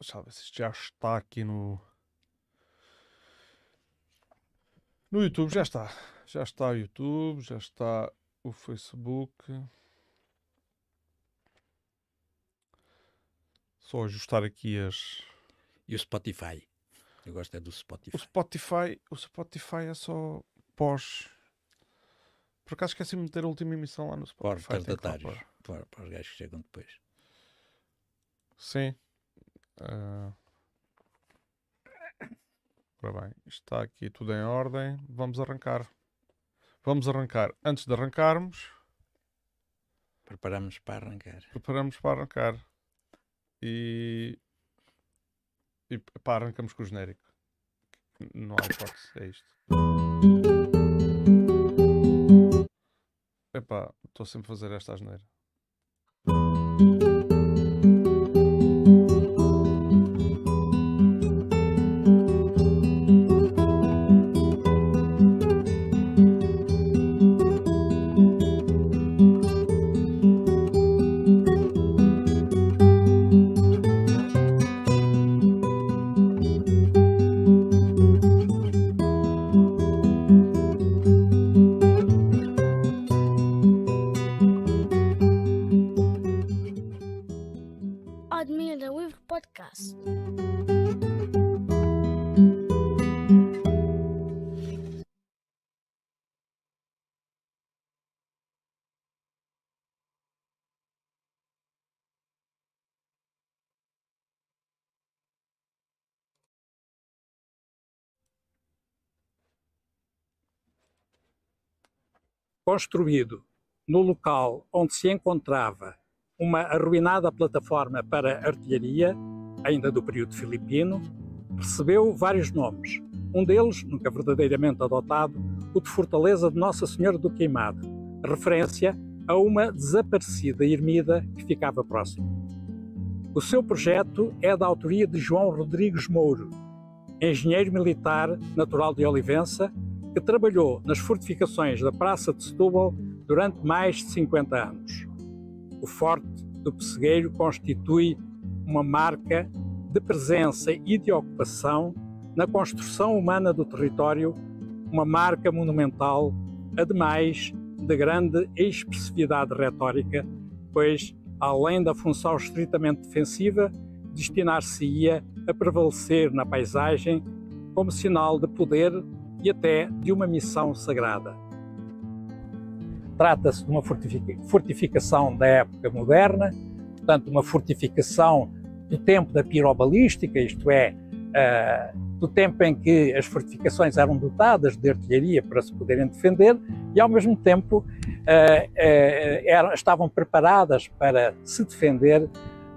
Deixa eu ver se já está aqui no. No YouTube, já está. Já está o YouTube, já está o Facebook. Só ajustar aqui as. E o Spotify. Eu gosto é do Spotify. O Spotify, o Spotify é só pós. Por acaso esqueci-me de ter a última emissão lá no Spotify. para os gajos que chegam depois. Sim. Ah, ora bem, está aqui tudo em ordem. Vamos arrancar. Vamos arrancar. Antes de arrancarmos. Preparamos para arrancar. Preparamos para arrancar. E. E pá, arrancamos com o genérico. Não há hipótese, é isto. Epá, estou sempre a fazer esta asneira. construído no local onde se encontrava uma arruinada plataforma para artilharia, ainda do período filipino, recebeu vários nomes. Um deles, nunca verdadeiramente adotado, o de Fortaleza de Nossa Senhora do Queimado, referência a uma desaparecida ermida que ficava próxima. O seu projeto é da autoria de João Rodrigues Mouro, engenheiro militar natural de Olivença, que trabalhou nas fortificações da Praça de Setúbal durante mais de 50 anos. O Forte do Pessegueiro constitui uma marca de presença e de ocupação na construção humana do território, uma marca monumental, ademais de grande expressividade retórica, pois, além da função estritamente defensiva, destinar-se-ia a prevalecer na paisagem como sinal de poder e até de uma missão sagrada. Trata-se de uma fortificação da época moderna, portanto, uma fortificação do tempo da pirobalística, isto é, ah, do tempo em que as fortificações eram dotadas de artilharia para se poderem defender e, ao mesmo tempo, ah, ah, estavam preparadas para se defender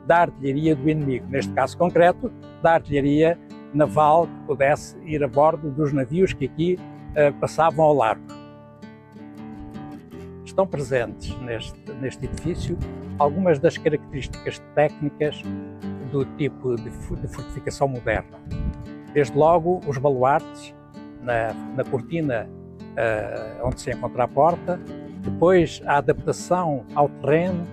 da artilharia do inimigo, neste caso concreto, da artilharia naval que pudesse ir a bordo dos navios que aqui eh, passavam ao largo. Estão presentes neste, neste edifício algumas das características técnicas do tipo de, de fortificação moderna. Desde logo, os baluartes na, na cortina uh, onde se encontra a porta, depois a adaptação ao terreno,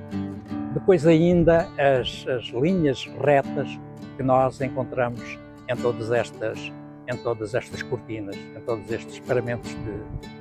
depois ainda as, as linhas retas que nós encontramos em todas estas, em todas estas cortinas, em todos estes paramentos de,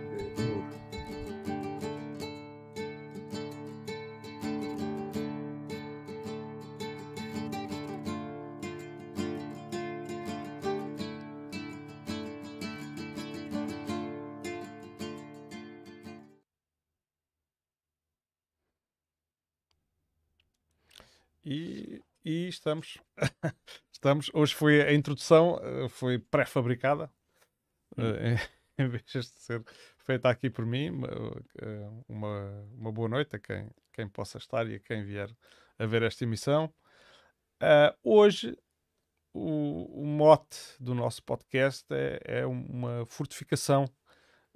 E, e, estamos. Estamos. Hoje foi a introdução, eh, foi pré-fabricada. Hum. Eh, em vez de ser feita aqui por mim, eh, uma, uma boa noite a quem, quem possa estar e a quem vier a ver esta emissão. Uh, hoje, o, o, mote do nosso podcast é, é uma fortificação.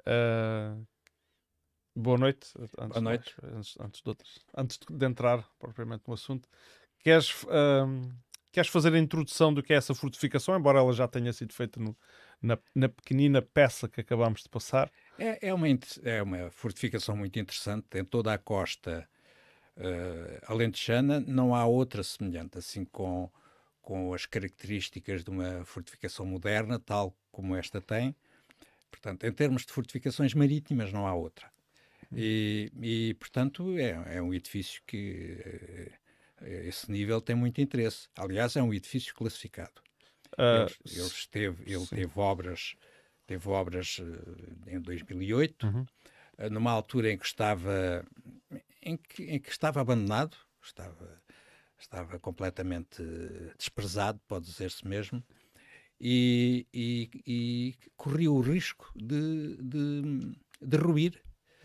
Uh, boa noite. Antes boa noite. De, antes, antes, de, antes, de, entrar propriamente no assunto, queres. Queres fazer a introdução do que é essa fortificação, embora ela já tenha sido feita no, na, na, pequenina peça que acabámos de passar? É, é, uma, é uma fortificação muito interessante. Em toda a costa uh, alentejana não há outra semelhante, assim com, com as características de uma fortificação moderna, tal como esta tem. Portanto, em termos de fortificações marítimas, não há outra. Hum. E, e portanto, é, é um edifício que eh, esse nível tem muito interesse. Aliás, é um edifício classificado. Uh, ele, ele, esteve, ele teve obras, teve obras eh, em 2008, uhum. Eh, numa altura em que estava, em que, em que estava abandonado, estava, estava completamente desprezado, pode dizer-se mesmo. E, e, e, corria o risco de, de uhum.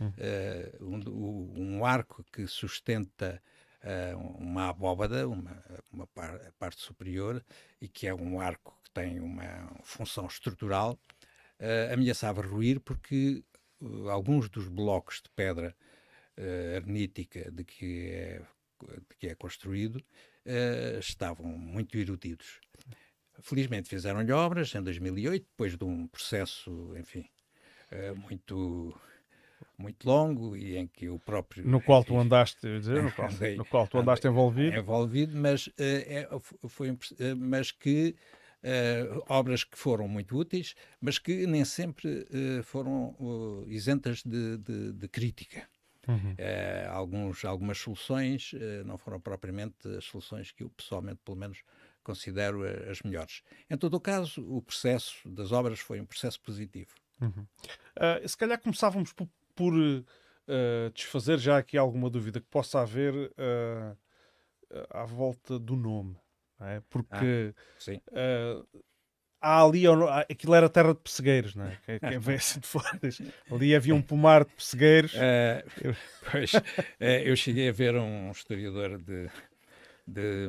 uh, um, um, arco que sustenta eh, uma abóbada, uma, uma par, a parte superior, e que é um arco que tem uma função estrutural, uh, ameaçava ruir porque uh, alguns dos blocos de pedra uh, arnítica de que é, de que é construído estavam muito erudidos. Felizmente fizeram-lhe obras em 2008, depois de um processo, enfim, muito muito longo e em que o próprio. No qual tu andaste, dizer, no, qual, no qual tu andaste envolvido. Envolvido, mas, eh, é, foi, eh, mas que. Uh, obras que foram muito úteis, mas que nem sempre uh, foram uh, isentas de, de, de crítica. Uhum. alguns, algumas soluções não foram propriamente as soluções que eu pessoalmente, pelo menos, considero as melhores. Em todo o caso, o processo das obras foi um processo positivo. Uhum. se calhar começávamos por por uh, desfazer já aqui alguma dúvida que possa haver uh, à volta do nome, é? Porque ah, uh, há ali, aquilo era terra de pessegueiros, não é? Quem vem assim de fora, ali havia um pomar de pessegueiros. Eu, pois, eu cheguei a ver um historiador de. de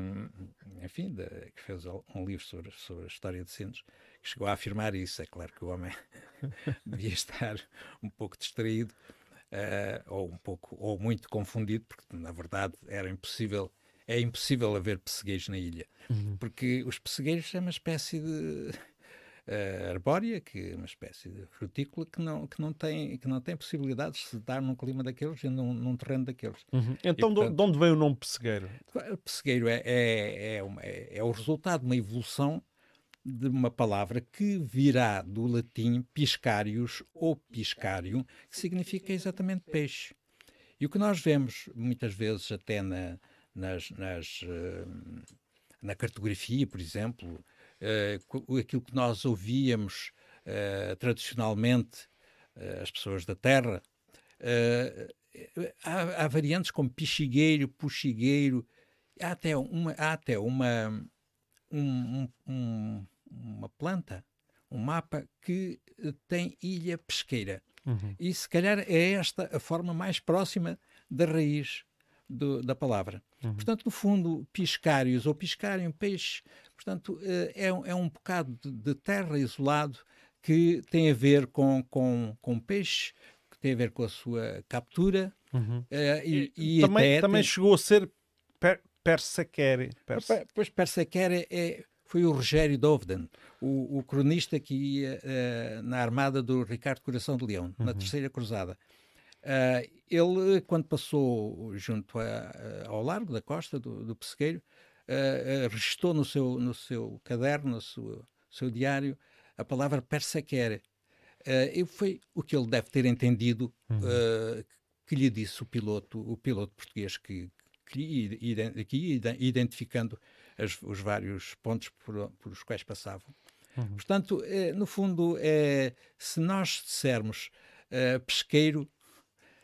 enfim, de, que fez um livro sobre, sobre a história de Sines, chegou a afirmar isso. É claro que o homem devia estar um pouco distraído uh, ou um pouco ou muito confundido, porque na verdade era impossível é impossível haver pessegueiros na ilha, uhum. porque os pessegueiros é uma espécie de uh, arbórea, que é uma espécie de frutícola que não, que não, tem, que não tem possibilidades de se dar num clima daqueles e num, num terreno daqueles. Uhum. Então, e, portanto, de onde vem o nome pessegueiro? Pessegueiro é, é, é, uma, é, é o resultado de uma evolução de uma palavra que virá do latim piscarius ou piscarium, que significa exatamente peixe. E o que nós vemos muitas vezes até na, nas, nas, eh, na cartografia, por exemplo, eh, aquilo que nós ouvíamos eh, tradicionalmente as pessoas da terra, há, há variantes como pichigueiro, puxigueiro, há até uma, há até uma um, um, uma planta, um mapa que eh, tem ilha pesqueira. Uhum. E se calhar é esta a forma mais próxima da raiz do, da palavra. Uhum. Portanto, no fundo, piscários ou piscarem, peixe, portanto, eh, é, é um bocado de, de terra isolado que tem a ver com, com, com peixe, que tem a ver com a sua captura. Uhum. Uh, e, e, e, também, até, também tem... chegou a ser Persaquere. Pois Persaquere é, foi o Rogério Dovden, o, o cronista que ia uh, na armada do Ricardo Coração de Leão, uhum. na Terceira Cruzada. Uh, ele, quando passou junto a, eh, ao largo da costa do, do Pessegueiro, uh, registou no seu, no seu caderno, no seu, seu diário, a palavra Persaquere. Uh, foi o que ele deve ter entendido uhum. uh, que lhe disse o piloto, o piloto português que, aqui identificando as, os vários pontos por, por os quais passavam. Uhum. Portanto, é, no fundo, é se nós dissermos eh, pesqueiro,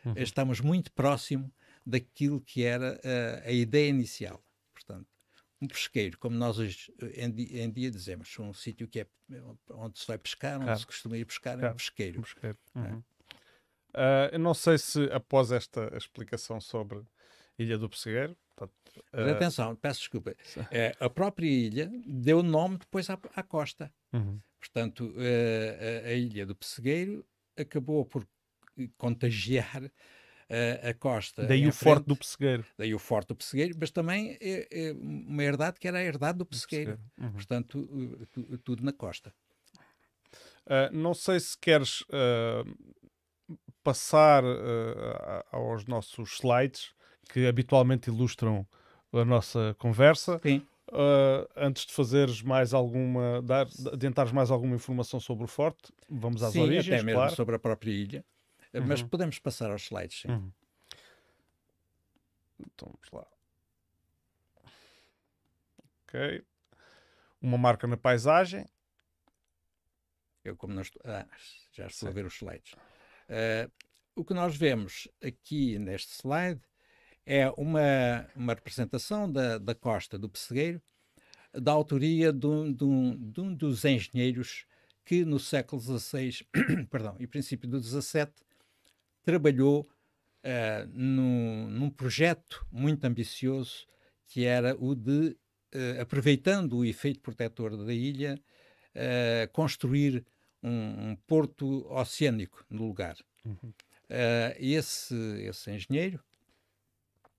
uhum. estamos muito próximo daquilo que era eh, a ideia inicial. Portanto, um pesqueiro, como nós hoje eh, em dia, dizemos, um sítio que é onde se vai pescar, claro. onde se costuma ir pescar, claro. é um pesqueiro. Um pesqueiro. É? Uhum. É? Uh, eu não sei se após esta explicação sobre Ilha do Pessegueiro. Mas uh... atenção, peço desculpa. É, a própria ilha deu nome depois à, à costa. Uhum. Portanto, uh, a, a, Ilha do Pessegueiro acabou por contagiar uh, a costa. Daí o frente. Forte do Pessegueiro. Daí o Forte do Pessegueiro, mas também é, é uma herdade que era a herdade do Pessegueiro. Uhum. Portanto, tudo na costa. não sei se queres passar aos nossos slides que habitualmente ilustram a nossa conversa. Sim. Uh, antes de fazeres mais alguma, dar, adiantares mais alguma informação sobre o forte, vamos às sim, origens, até mesmo claro. sobre a própria ilha. Eh, uhum. Mas podemos passar aos slides, sim. Uhum. Então, vamos lá. Ok. Uma marca na paisagem. Eu, como não estou... Ah, já estou sim. a ver os slides. Uh, o que nós vemos aqui neste slide é uma, uma representação da, da costa do Pessegueiro, da autoria de um, de, um, de um, dos engenheiros que no século XVI perdão, e princípio do XVII trabalhou uh, eh, num, num, projeto muito ambicioso que era o de, uh, aproveitando o efeito protetor da ilha, uh, construir um, um, porto oceânico no lugar. Uhum. esse, esse engenheiro,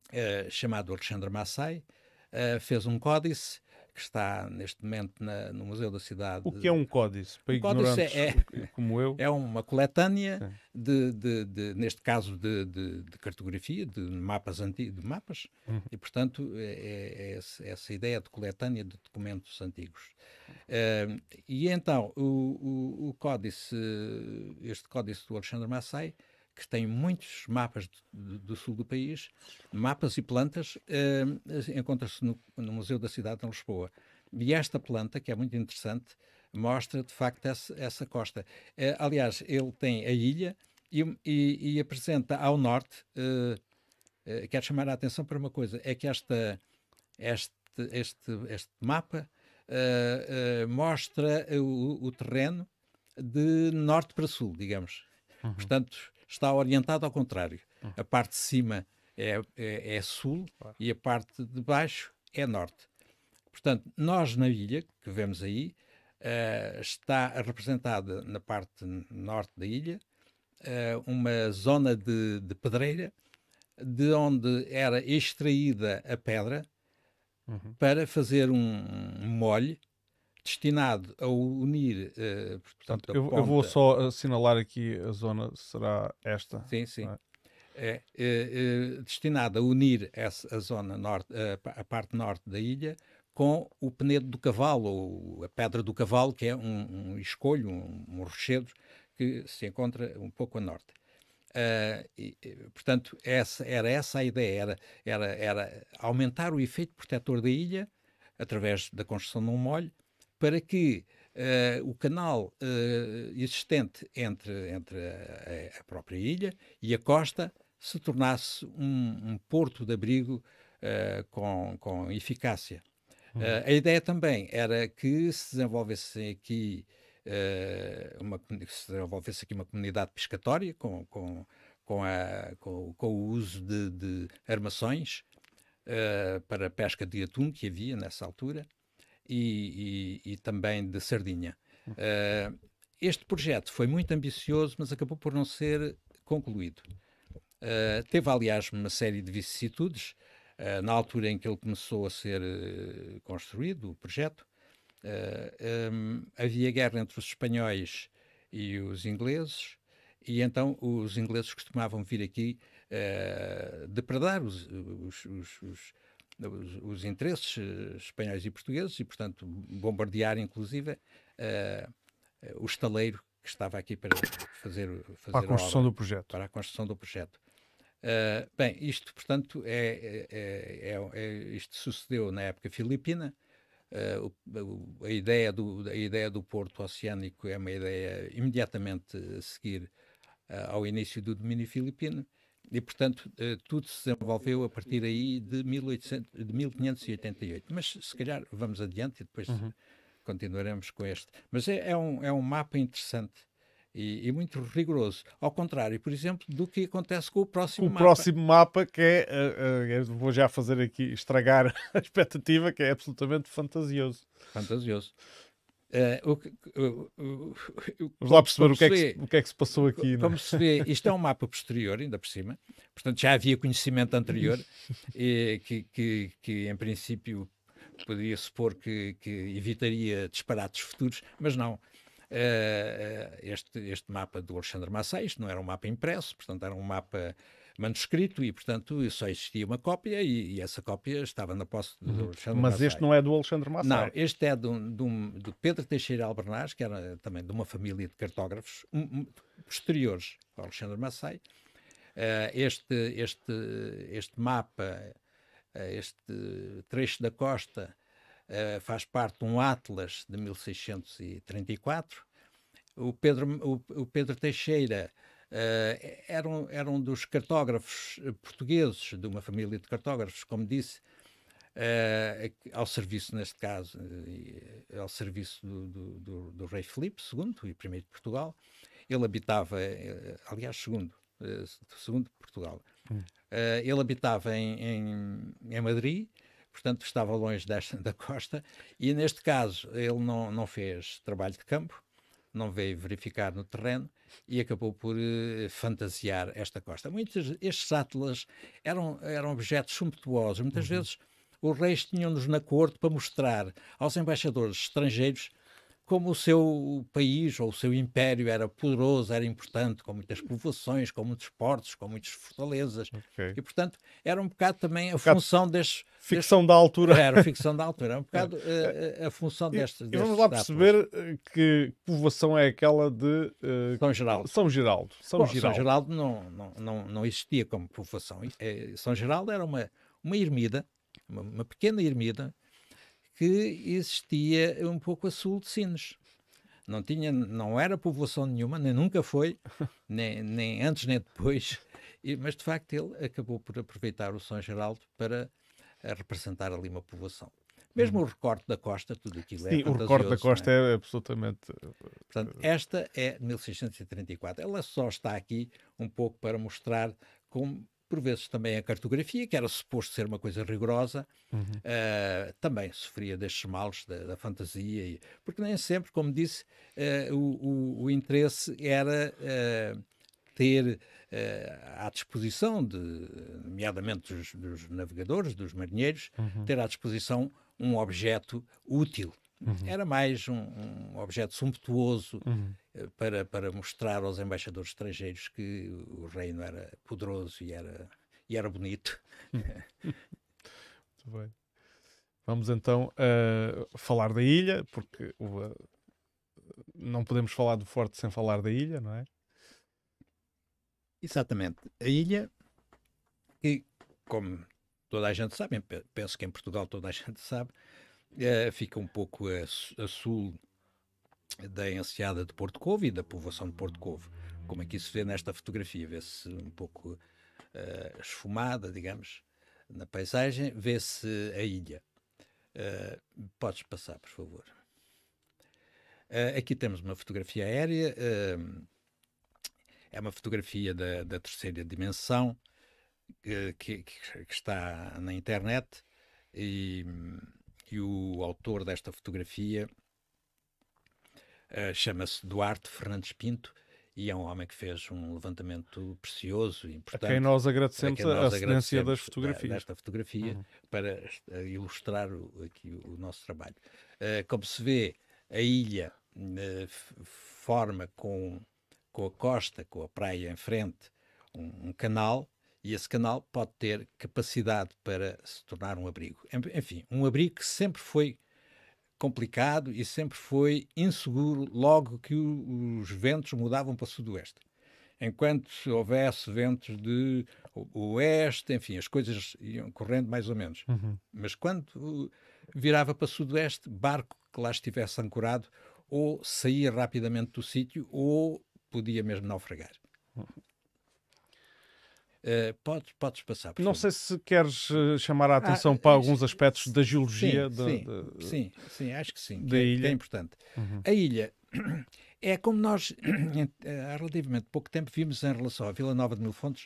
eh, chamado Alexandre Massai, uh, fez um códice que está neste momento na, no Museu da Cidade. O que é um códice? Para um códice é, como eu? É, é uma coletânea, de, de, de, neste caso, de, de cartografia, de mapas antigos, de mapas, uhum. e, portanto, é, é, é essa ideia de coletânea de documentos antigos. Uh, e então, o, o, o, códice, este códice do Alexandre Massai, que tem muitos mapas do, do sul do país, mapas e plantas, eh, eh, encontra-se no, no, Museu da Cidade de Lisboa. E esta planta, que é muito interessante, mostra de facto essa, essa costa. Eh, aliás, ele tem a ilha e, e, e apresenta ao norte. quero chamar a atenção para uma coisa: é que esta, este, este, este mapa mostra o, o terreno de norte para sul, digamos. Uhum. Portanto, está orientado ao contrário. Hum. A parte de cima é, é, é sul e a parte de baixo é norte. Portanto, nós na ilha, que vemos aí, uh, está representada na parte norte da ilha uh, uma zona de, de, pedreira de onde era extraída a pedra uhum. para fazer um, um molho destinado a unir. Uh, portanto, eu, ponta... eu, vou só assinalar aqui a zona, será esta? Sim, sim. É? É, eh, eh, destinado a unir essa, a zona norte, a, a parte norte da ilha, com o penedo do cavalo, ou a pedra do cavalo, que é um, um escolho, um, um rochedo, que se encontra um pouco a norte. Uh, e, portanto, essa, era essa a ideia, era, era, era aumentar o efeito protetor da ilha através da construção de um molho, para que uh, o canal uh, existente entre, entre a, a, própria ilha e a costa se tornasse um, um porto de abrigo uh, com, com eficácia. Uhum. a ideia também era que se desenvolvesse aqui uma, se desenvolvesse aqui uma comunidade pescatória com, com, com, a, com, com o uso de, de armações para pesca de atum que havia nessa altura e, e, e também de sardinha. Uh, este projeto foi muito ambicioso, mas acabou por não ser concluído. Uh, teve, aliás, uma série de vicissitudes. Uh, na altura em que ele começou a ser construído, o projeto, um, havia guerra entre os espanhóis e os ingleses, e então os ingleses costumavam vir aqui uh, depredar os, os, os, os, os interesses eh, espanhóis e portugueses e, portanto, bombardear, inclusive, uh, o estaleiro que estava aqui para fazer, fazer para a construção a obra, do projeto. Para a construção do projeto. Uh, bem, isto, portanto, é, é, é, é, isto sucedeu na época filipina. Uh, a, ideia do, a ideia do porto oceânico é uma ideia imediatamente a seguir uh, ao início do domínio filipino. E, portanto, eh, tudo se desenvolveu a partir aí de, 1800, de 1588. Mas, se calhar, vamos adiante e depois uhum. continuaremos com este. Mas é, é, um, é um mapa interessante e, e, muito rigoroso. Ao contrário, por exemplo, do que acontece com o próximo o mapa. O próximo mapa, que é. Uh, uh, vou já fazer aqui, estragar a expectativa, que é absolutamente fantasioso. Fantasioso. Uh, o que, Vamos lá perceber o que, é que, se, o que é que se passou aqui. É? Como não? se vê, isto é um mapa posterior, ainda por cima, portanto já havia conhecimento anterior, e, que, que, que em princípio poderia supor que, que evitaria disparates futuros, mas não. Uh, este, este mapa do Alexandre Massais não era um mapa impresso, portanto era um mapa manuscrito e, portanto, só existia uma cópia e, e essa cópia estava na posse do uhum. Alexandre Mas Massai. este não é do Alexandre Massai? Não, este é do, do, do Pedro Teixeira Albernaz, que era também de uma família de cartógrafos um, posteriores ao Alexandre Massai. Uh, eh, este, este, este mapa, uh, este trecho da costa, uh, faz parte de um atlas de 1634. O Pedro, o, o Pedro Teixeira Uh, eram, eram dos cartógrafos eh, portugueses, de uma família de cartógrafos, como disse, uh, ao serviço, neste caso, uh, ao serviço do, do, do, do, rei Filipe II, e primeiro de Portugal. Ele habitava, aliás, segundo, segundo de Portugal. Hum. ele habitava em, em, em Madrid, portanto estava longe desta, da costa, e neste caso ele não, não fez trabalho de campo, não veio verificar no terreno e acabou por uh, fantasiar esta costa. Muitos estes atlas eram, eram objetos sumptuosos, muitas uhum. vezes os reis tinham-nos na corte para mostrar aos embaixadores estrangeiros como o seu país ou o seu império era poderoso, era importante, com muitas hum. povoações, com muitos portos, com muitas fortalezas. Okay. E, portanto, era um bocado também a um função destes. Ficção da altura. Era ficção da altura, era um é. bocado eh, a, função destes. E, destes vamos lá perceber eh, que povoação é aquela de. Uh... São Geraldo. São Geraldo. São, Bom, Geraldo. São Geraldo não, não, não, existia como povoação. É, São Geraldo era uma, uma ermida, uma, uma pequena ermida que existia um pouco a sul de Sines. Não, tinha, não era povoação nenhuma, nem nunca foi, nem, nem antes nem depois, e, mas de facto ele acabou por aproveitar o São Geraldo para eh, representar ali uma povoação. Mesmo hum. o recorte da Costa, tudo aquilo Sim, é Sim, o recorte da é? Costa é? é? absolutamente... Eh, Portanto, eh, esta é 1634. Ela só está aqui um pouco para mostrar como por vezes também a cartografia, que era suposto ser uma coisa rigorosa, uhum. uh, também sofria destes males da, da fantasia, e, porque nem sempre, como disse, uh, o, o, o, interesse era uh, ter à disposição, de, nomeadamente dos, dos navegadores, dos marinheiros, uhum. ter à disposição um objeto útil Uhum. Era mais um, um objeto sumptuoso uhum. Eh, para, para mostrar aos embaixadores estrangeiros que o reino era poderoso e era, e era bonito. Uhum. Muito bem. Vamos então uh, falar da ilha, porque uh, não podemos falar do forte sem falar da ilha, não é? Exatamente. A ilha, que, como toda a gente sabe, penso que em Portugal toda a gente sabe, Uh, fica um pouco a, a, sul da enseada de Porto Covo e da povoação de Porto Covo. Como é que isso se vê nesta fotografia? Vê-se um pouco uh, esfumada, digamos, na paisagem, vê-se a ilha. Uh, podes passar, por favor. Uh, aqui temos uma fotografia aérea, uh, é uma fotografia da, da terceira dimensão que, que, que, está na internet e que o autor desta fotografia uh, chama-se Duarte Fernandes Pinto e é um homem que fez um levantamento precioso e importante. A quem nós agradecemos a, a assistência das fotografias. Desta fotografia uhum. para eh, ilustrar o, aqui o, o nosso trabalho. Uh, como se vê, a ilha uh, forma com, com a costa, com a praia em frente, um, um canal e esse canal pode ter capacidade para se tornar um abrigo. Enfim, um abrigo que sempre foi complicado e sempre foi inseguro logo que os ventos mudavam para o sudoeste. Enquanto houvesse ventos de oeste, enfim, as coisas iam correndo mais ou menos. Uhum. Mas quando virava para sudoeste, barco que lá estivesse ancorado ou saía rapidamente do sítio ou podia mesmo naufragar. Uhum. Eh, podes, podes passar. Não favor. sei se queres eh, chamar a ah, atenção ah, para alguns aspectos da geologia sim, da, sim, da, sim, sim, acho que sim, da que, ilha. É, que é importante. Uhum. A ilha é como nós, há relativamente pouco tempo, vimos em relação à Vila Nova de Mil Fontes,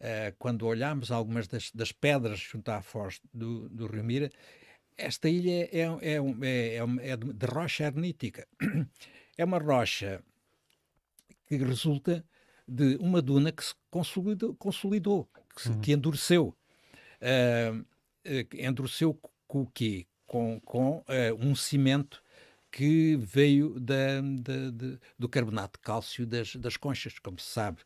uh, quando olhámos algumas das, das, pedras junto à foz do, do Rio Mira, esta ilha é, é, é, é, é de rocha ernítica. É uma rocha que resulta de uma duna que se consolidou, consolidou que, se, uhum. que endureceu. Uh, endureceu com o quê? Com, com uh, um cimento que veio da, da, de, do carbonato de cálcio das, das conchas. Como se sabe,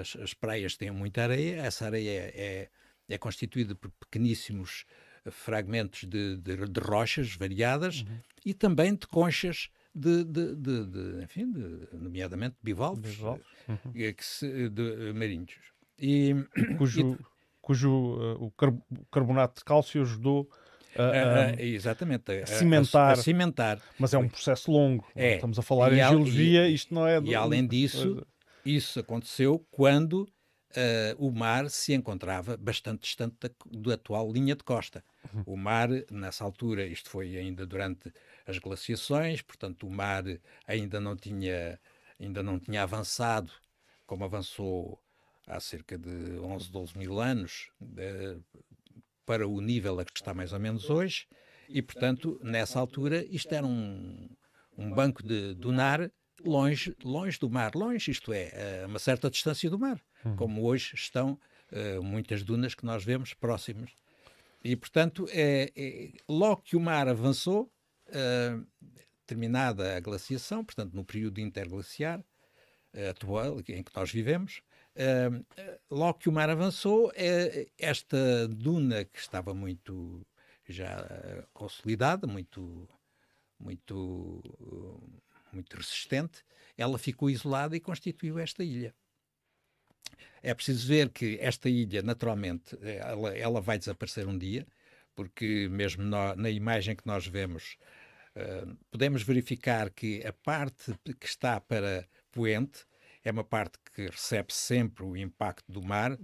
as, as praias têm muita areia, essa areia é, é constituída por pequeníssimos eh, fragmentos de, de, de rochas variadas uhum. e também de conchas de, de, de, de enfim, nomeadamente de bivalves, bivalves. Uhum. Eh, que se, de eh, marinhos. E, cujo e, cujo uh, o carbonato de cálcio ajudou a, a, ah, ah, exatamente, a, cimentar, a, cimentar. Mas é um processo longo. É. Estamos a falar em al, geologia, e, isto não é. Do, além disso, isso aconteceu quando uh, o mar se encontrava bastante distante da, da atual linha de costa. Uhum. O mar, nessa altura, isto foi ainda durante as glaciações, portanto o mar ainda não tinha, ainda não tinha avançado como avançou há cerca de 11, 12 mil anos de, eh, para o nível a que está mais ou menos hoje e, portanto, nessa altura isto era um, um banco de dunar longe, longe do mar, longe, isto é, a uma certa distância do mar, hum. como hoje estão uh, muitas dunas que nós vemos próximas. E, portanto, é, é, logo que o mar avançou, ah, terminada a glaciação, portanto, no período interglaciar uh, atual em que nós vivemos, uh, logo que o mar avançou, eh, esta duna que estava muito já consolidada, muito, muito, muito resistente, ela ficou isolada e constituiu esta ilha. É preciso ver que esta ilha, naturalmente, eh, ela, ela vai desaparecer um dia, porque mesmo no, na imagem que nós vemos podemos verificar que a parte que está para poente é uma parte que recebe sempre o impacto do mar,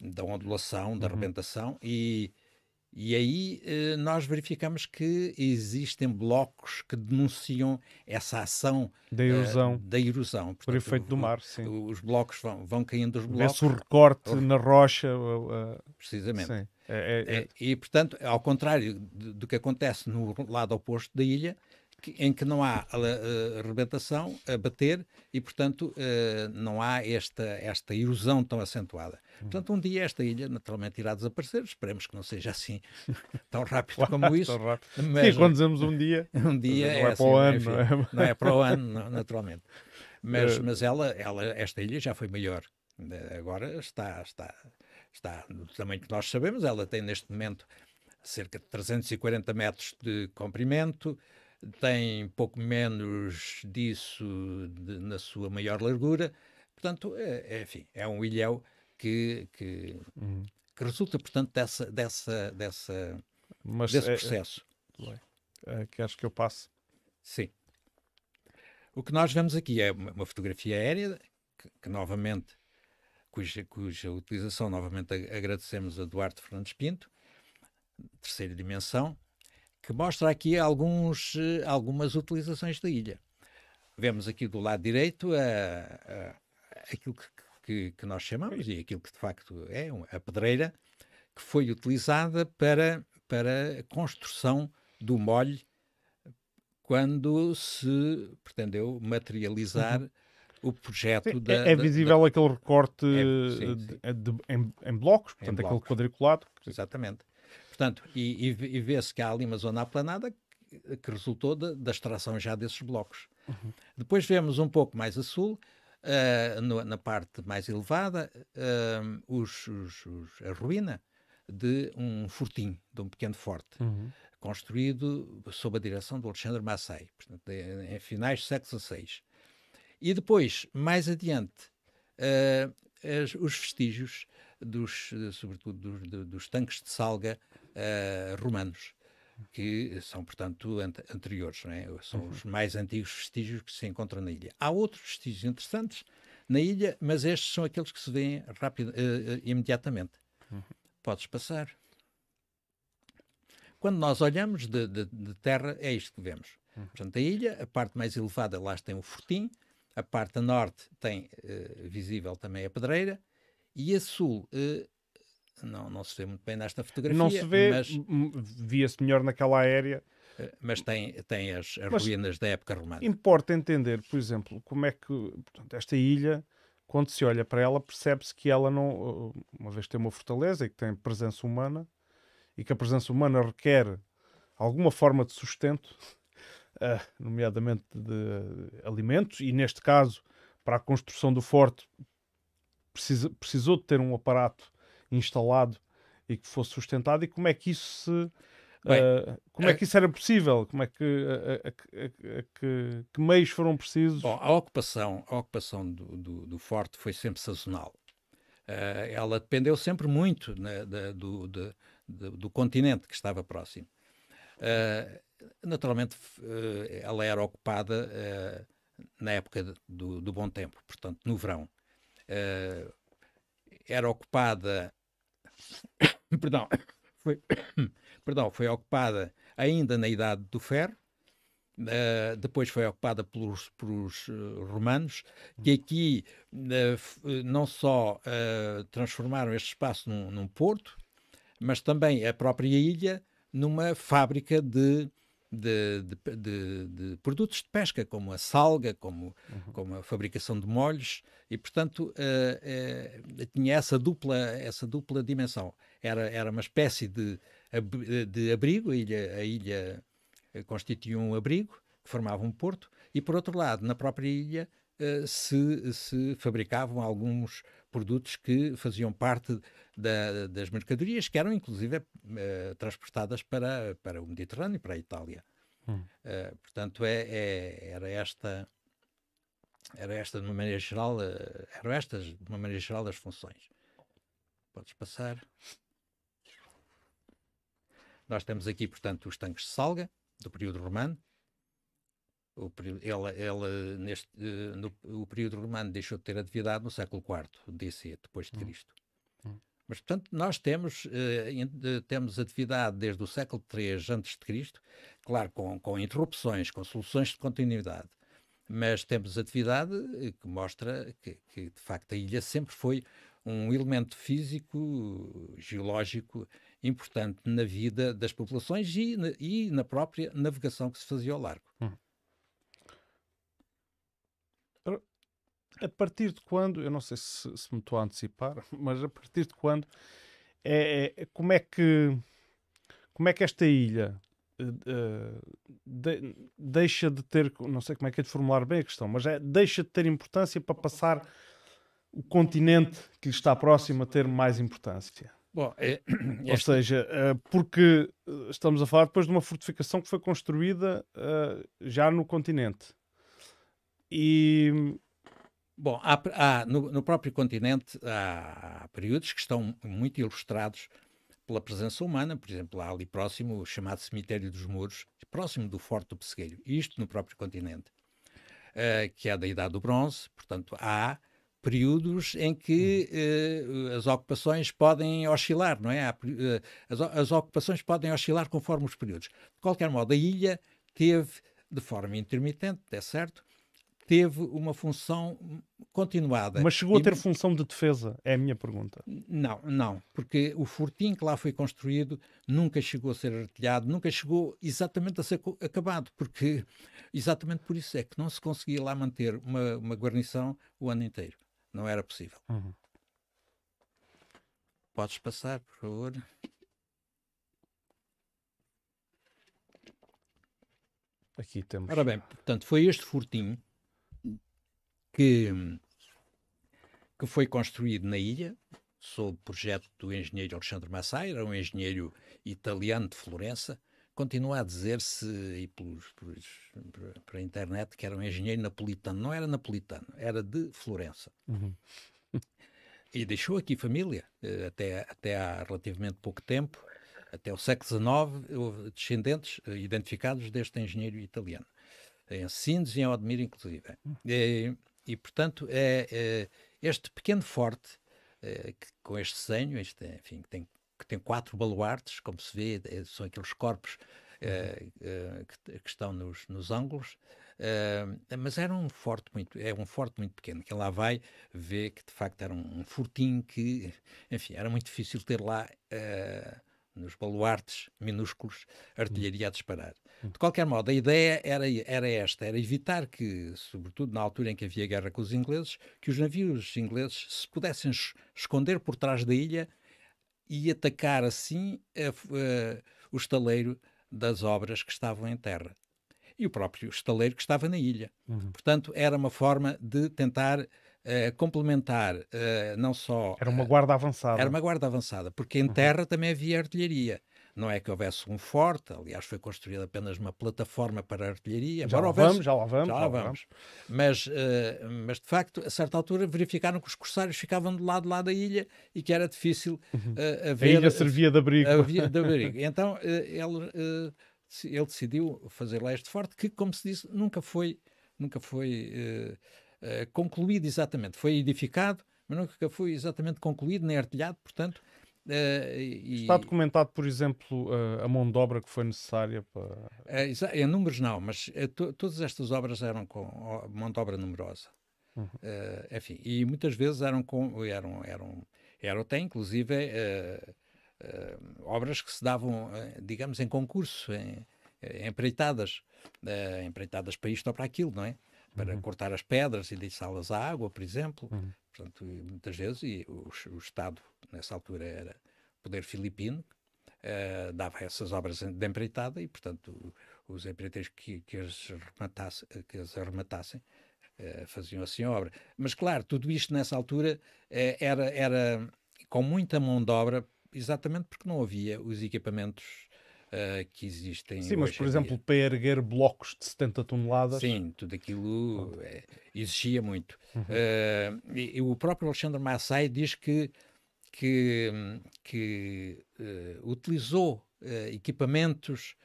da ondulação, da uhum. arrebentação, e, e aí eh, nós verificamos que existem blocos que denunciam essa ação da eh, erosão. Uh, da erosão. Portanto, Por efeito o, do mar, sim. Os blocos vão, vão caindo os blocos. Vê-se o recorte o... na rocha. Uh, Precisamente. Sim. É é, é, é... E, portanto, ao contrário do que acontece no lado oposto da ilha, em que não há eh, eh, arrebentação rebentação a bater e, portanto, uh, não há esta, esta erosão tão acentuada. Hum. Portanto, um dia esta ilha naturalmente irá desaparecer, esperemos que não seja assim tão rápido como isso. Mas, Sim, quando dizemos um dia, um dia não é, é assim, para assim, o é ano. Enfim, não, é? não é para o ano, naturalmente. Mas, mas ela, ela, esta ilha já foi melhor. Agora está, está, está do tamanho que nós sabemos, ela tem neste momento cerca de 340 metros de comprimento, tem pouco menos disso de, na sua maior largura, portanto, é, é, enfim, é um ilhéu que, que, uhum. que resulta, portanto, dessa, dessa, dessa, Mas desse é, é processo. É, queres que eu passe? Sim. O que nós vemos aqui é uma, uma fotografia aérea que, que novamente cuja, cuja utilização, novamente agradecemos a Duarte Fernandes Pinto, terceira dimensão, que mostra aqui alguns, eh, algumas utilizações da ilha. Vemos aqui do lado direito a, a, aquilo que, que, que, nós chamamos, e aquilo que de facto é a pedreira, que foi utilizada para, para a construção do molho quando se pretendeu materializar uhum o projeto sim, da, é, é visível da, aquele recorte é, eh, sim, de, eh, de, em, em, blocos, portanto, em aquele blocos. quadriculado. Exatamente. Portanto, e, e, e vê-se que há ali uma zona aplanada que, que resultou de, da extração já desses blocos. Uhum. Depois vemos um pouco mais a sul, uh, no, na parte mais elevada, uh, os, os, os, a ruína de um fortim, de um pequeno forte. Uhum construído sob a direção do Alexandre Massey, portanto, em finais do século XVI. E depois, mais adiante, uh, as, os vestígios, dos, sobretudo dos, dos, tanques de salga uh, romanos, que são, portanto, anteriores, é? são uhum. os mais antigos vestígios que se encontram na ilha. Há outros vestígios interessantes na ilha, mas estes são aqueles que se vêem rápido, uh, uh, imediatamente. Uhum. Podes passar. Quando nós olhamos de, de, de, terra, é isto que vemos. Uhum. Portanto, a ilha, a parte mais elevada, lá tem o fortim, a parte a norte tem uh, visível também a pedreira e a sul uh, não, não se vê muito bem nesta fotografia. Não se vê, mas via-se melhor naquela aérea. Eh, mas tem, tem as, as mas ruínas da época romana. Importa entender, por exemplo, como é que portanto, esta ilha, quando se olha para ela, percebe-se que ela não, uma vez tem uma fortaleza e que tem presença humana, e que a presença humana requer alguma forma de sustento, uh, nomeadamente de alimentos, e neste caso, para a construção do forte, precisa, precisou de ter um aparato instalado e que fosse sustentado, e como é que isso se. Bem, uh, como é eh, que isso era possível? Como é que, a, a, a, que, que, meios foram precisos? Bom, a ocupação, a ocupação do, do, do forte foi sempre sazonal. Uh, ela dependeu sempre muito né, da, do, de, do, do, continente que estava próximo. Uh, Naturalmente, eh, ela era ocupada eh, na época do, do, bom tempo, portanto, no verão. Eh, era ocupada. perdão, foi, perdão, foi ocupada ainda na Idade do Ferro, Uh, depois foi ocupada pelos, pelos uh, romanos, que aqui uh, não só transformaram este espaço num, num, porto, mas também a própria ilha numa fábrica de de, de, de, de, produtos de pesca, como a salga, como, uhum. como a fabricação de molhos, e portanto uh, uh, tinha essa dupla, essa dupla dimensão. Era, era uma espécie de, de abrigo, a ilha, a ilha eh, constituía um abrigo que formava um porto, e por outro lado, na própria ilha uh, se, se fabricavam alguns produtos que faziam parte da, das mercadorias, que eram inclusive uh, transportadas para, para o Mediterrâneo e para a Itália. Hum. Uh, portanto, é, é, era esta era esta de uma maneira geral uh, eram estas de uma maneira geral as funções podes passar nós temos aqui portanto os tanques de salga do período romano o, ela, ela neste, eh, no o período romano deixou de ter atividade no século IV DC, depois de hum. Cristo. Hum. Mas, portanto, nós temos, uh, temos atividade desde o século III a.C., claro, com, com interrupções, com soluções de continuidade, mas temos atividade eh, que mostra que, que, de facto, a ilha sempre foi um elemento físico, geológico, importante na vida das populações e, e na própria navegação que se fazia ao largo. Hum. a partir de quando, eu não sei se, se me estou a antecipar, mas a partir de quando, é, é como, é que, como é que esta ilha eh, eh, de, deixa de ter, não sei como é que é de formular bem a questão, mas é, deixa de ter importância para passar o continente que lhe está próximo a ter mais importância. Bom, é, é... Ou seja, eh, porque estamos a falar depois de uma fortificação que foi construída já no continente. E Bom, há, há no, no, próprio continente há, períodos que estão muito ilustrados pela presença humana, por exemplo, há ali próximo o chamado Cemitério dos Muros, próximo do Forte do Pessegueiro, isto no próprio continente, uh, que é da Idade do Bronze, portanto, há períodos em que uh, as ocupações podem oscilar, não é? Há, uh, as, as ocupações podem oscilar conforme os períodos. De qualquer modo, a ilha teve, de forma intermitente, é certo, teve uma função continuada. Mas chegou e... a ter função de defesa, é a minha pergunta. Não, não, porque o fortim que lá foi construído nunca chegou a ser artilhado, nunca chegou exatamente a ser acabado, porque exatamente por isso é que não se conseguia lá manter uma, uma guarnição o ano inteiro. Não era possível. Uhum. Podes passar, por favor. Aqui temos. Ora bem, portanto, foi este furtinho que, que foi construído na ilha, sob projeto do engenheiro Alexandre Massaira, um engenheiro italiano de Florença. Continua a dizer-se, e pela internet, que era um engenheiro napolitano. Não era napolitano, era de Florença. Uhum. E deixou aqui família, eh, até, até há relativamente pouco tempo, até o século XIX, houve descendentes eh, identificados deste engenheiro italiano, em Sines e em Odmir, inclusive. Uhum. E, e, portanto, é, é este pequeno forte, é, que, com este desenho este, enfim, que tem, que tem quatro baluartes, como se vê, é, são aqueles corpos é, uhum. é, que, que, estão nos, nos ângulos, mas era um forte muito, é um forte muito pequeno. Quem lá vai vê que, de facto, era um, um fortim que, enfim, era muito difícil ter lá nos baluartes minúsculos, artilharia a disparar. Hum. De qualquer modo, a ideia era, era esta, era evitar que, sobretudo na altura em que havia guerra com os ingleses, que os navios ingleses se pudessem esconder por trás da ilha e atacar assim a, a, o estaleiro das obras que estavam em terra. E o próprio estaleiro que estava na ilha. Uhum. Portanto, era uma forma de tentar eh, complementar uh, não só. Era uma eh, guarda avançada. Era uma guarda avançada, porque em uhum. terra uhum. também havia artilharia. Não é que houvesse um forte, aliás, foi construída apenas uma plataforma para artilharia. Já lá houvesse... vamos, já lá vamos. Já lá, já lá vamos. vamos. Mas, uh, mas, de facto, a certa altura verificaram que os corsários ficavam de lado lá da ilha e que era difícil uh, haver... A ilha servia de abrigo. Havia de abrigo. Então, uh, ele, ele decidiu fazer lá este forte, que, como se disse, nunca foi, nunca foi eh, concluído exatamente, foi edificado, mas nunca foi exatamente concluído nem artilhado, portanto. Uh, e... Está documentado, por exemplo, uh, a mão de obra que foi necessária para. em números não, mas to todas estas obras eram com mão de obra numerosa. Uhum. enfim, e muitas vezes eram com. eram, eram eram até inclusive obras que se davam, digamos, em concurso, em, empreitadas, uh, empreitadas para isto ou para aquilo, não é? para uhum. cortar as pedras e deixá-las à água, por exemplo. Uhum. Portanto, muitas vezes, e o, o, Estado, nessa altura, era poder filipino, uh, dava essas obras de empreitada e, portanto, os empreiteiros que, que, as, rematasse, que as arrematassem uh, faziam assim a obra. Mas, claro, tudo isto nessa altura uh, era, era com muita mão de obra, exatamente porque não havia os equipamentos uh, que existem. Sim, mas por exemplo, para erguer blocos de 70 toneladas. Sim, tudo aquilo é, existia é, exigia muito. Uhum. Uh, e, e, o próprio Alexandre Massai diz que, que, hum, que uh, utilizou equipamentos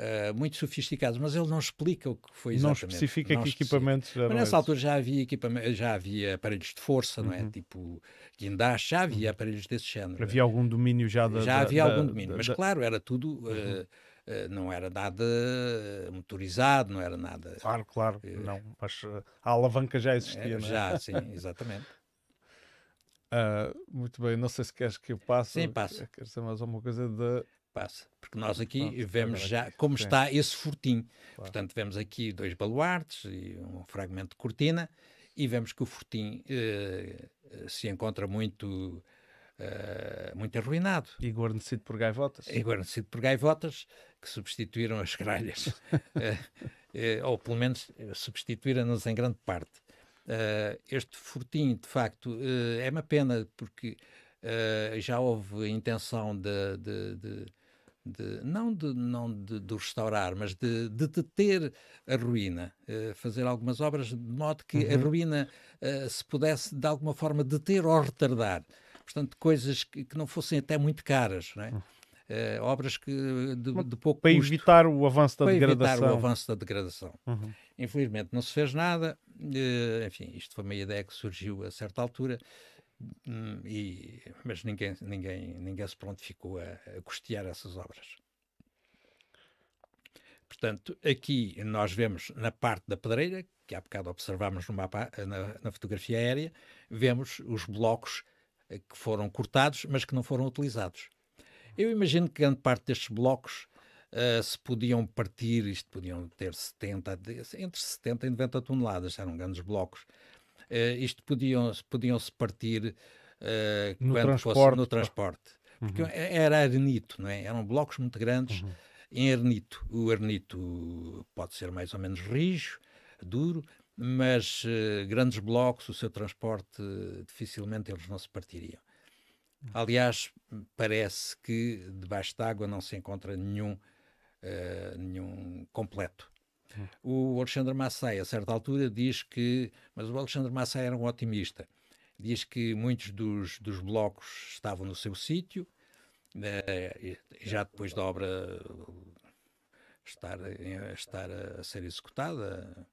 eh, muito sofisticados, mas ele não explica o que foi exatamente. Não especifica não que equipamentos eram Mas nessa altura já havia, já havia aparelhos de força, uhum. não é? Uhum. Tipo guindaste, já havia uhum. aparelhos desse género. Havia algum domínio já da... Já havia da, algum da, domínio, da, mas claro, era tudo... Uhum. Uh, não era nada motorizado, não era nada. Claro, claro, não. Mas a alavanca já existia, é, Já, é? sim, exatamente. Uh, muito bem, não sei se queres que eu passe. Sim, passa. Queres dizer mais alguma coisa da passa. Porque nós aqui Pronto, é vemos já como sim. está esse fortim. Claro. Portanto, vemos aqui dois baluartes e um fragmento de cortina e vemos que o fortim eh, eh se encontra muito eh, muito arruinado. E guarnecido por gaivotas. E guarnecido por gaivotas que substituíram as gralhas. Eh, eh, ou pelo menos eh, substituíram-nos em grande parte. este fortim, de facto, é uma pena porque Uh, já houve a intenção de, de, de, de não de, não de, de restaurar, mas de, de deter a ruína, uh, fazer algumas obras de modo que uhum. a ruína uh, se pudesse de alguma forma deter ou retardar. Portanto, coisas que, que não fossem até muito caras, não é? Uh, obras que de, de pouco para custo. evitar o avanço da para degradação. evitar o avanço da degradação. Uhum. Infelizmente não se fez nada. Uh, enfim, isto foi uma ideia que surgiu a certa altura. Hum, e, mas ninguém, ninguém, ninguém se prontificou a, a custear essas obras. Portanto, aqui nós vemos na parte da pedreira, que há bocado observámos no mapa, na, na, fotografia aérea, vemos os blocos eh, que foram cortados, mas que não foram utilizados. Eu imagino que grande parte destes blocos uh, se podiam partir, isto podiam ter 70, entre 70 e 90 toneladas, eram grandes blocos. Uh, isto podiam-se partir uh, no, transporte. Fosse, no transporte. Porque uhum. é, era arenito, não é? Eram blocos muito grandes uhum. em arenito. O arenito pode ser mais ou menos rijo, duro, mas uh, grandes blocos, o seu transporte, dificilmente eles não se partiriam. Uhum. Aliás, parece que debaixo d'água não se encontra nenhum, nenhum completo. O Alexandre Massai, a certa altura, diz que. Mas o Alexandre Massai era um otimista. Diz que muitos dos, dos blocos estavam no seu sítio, né, já depois da obra estar, estar a ser executada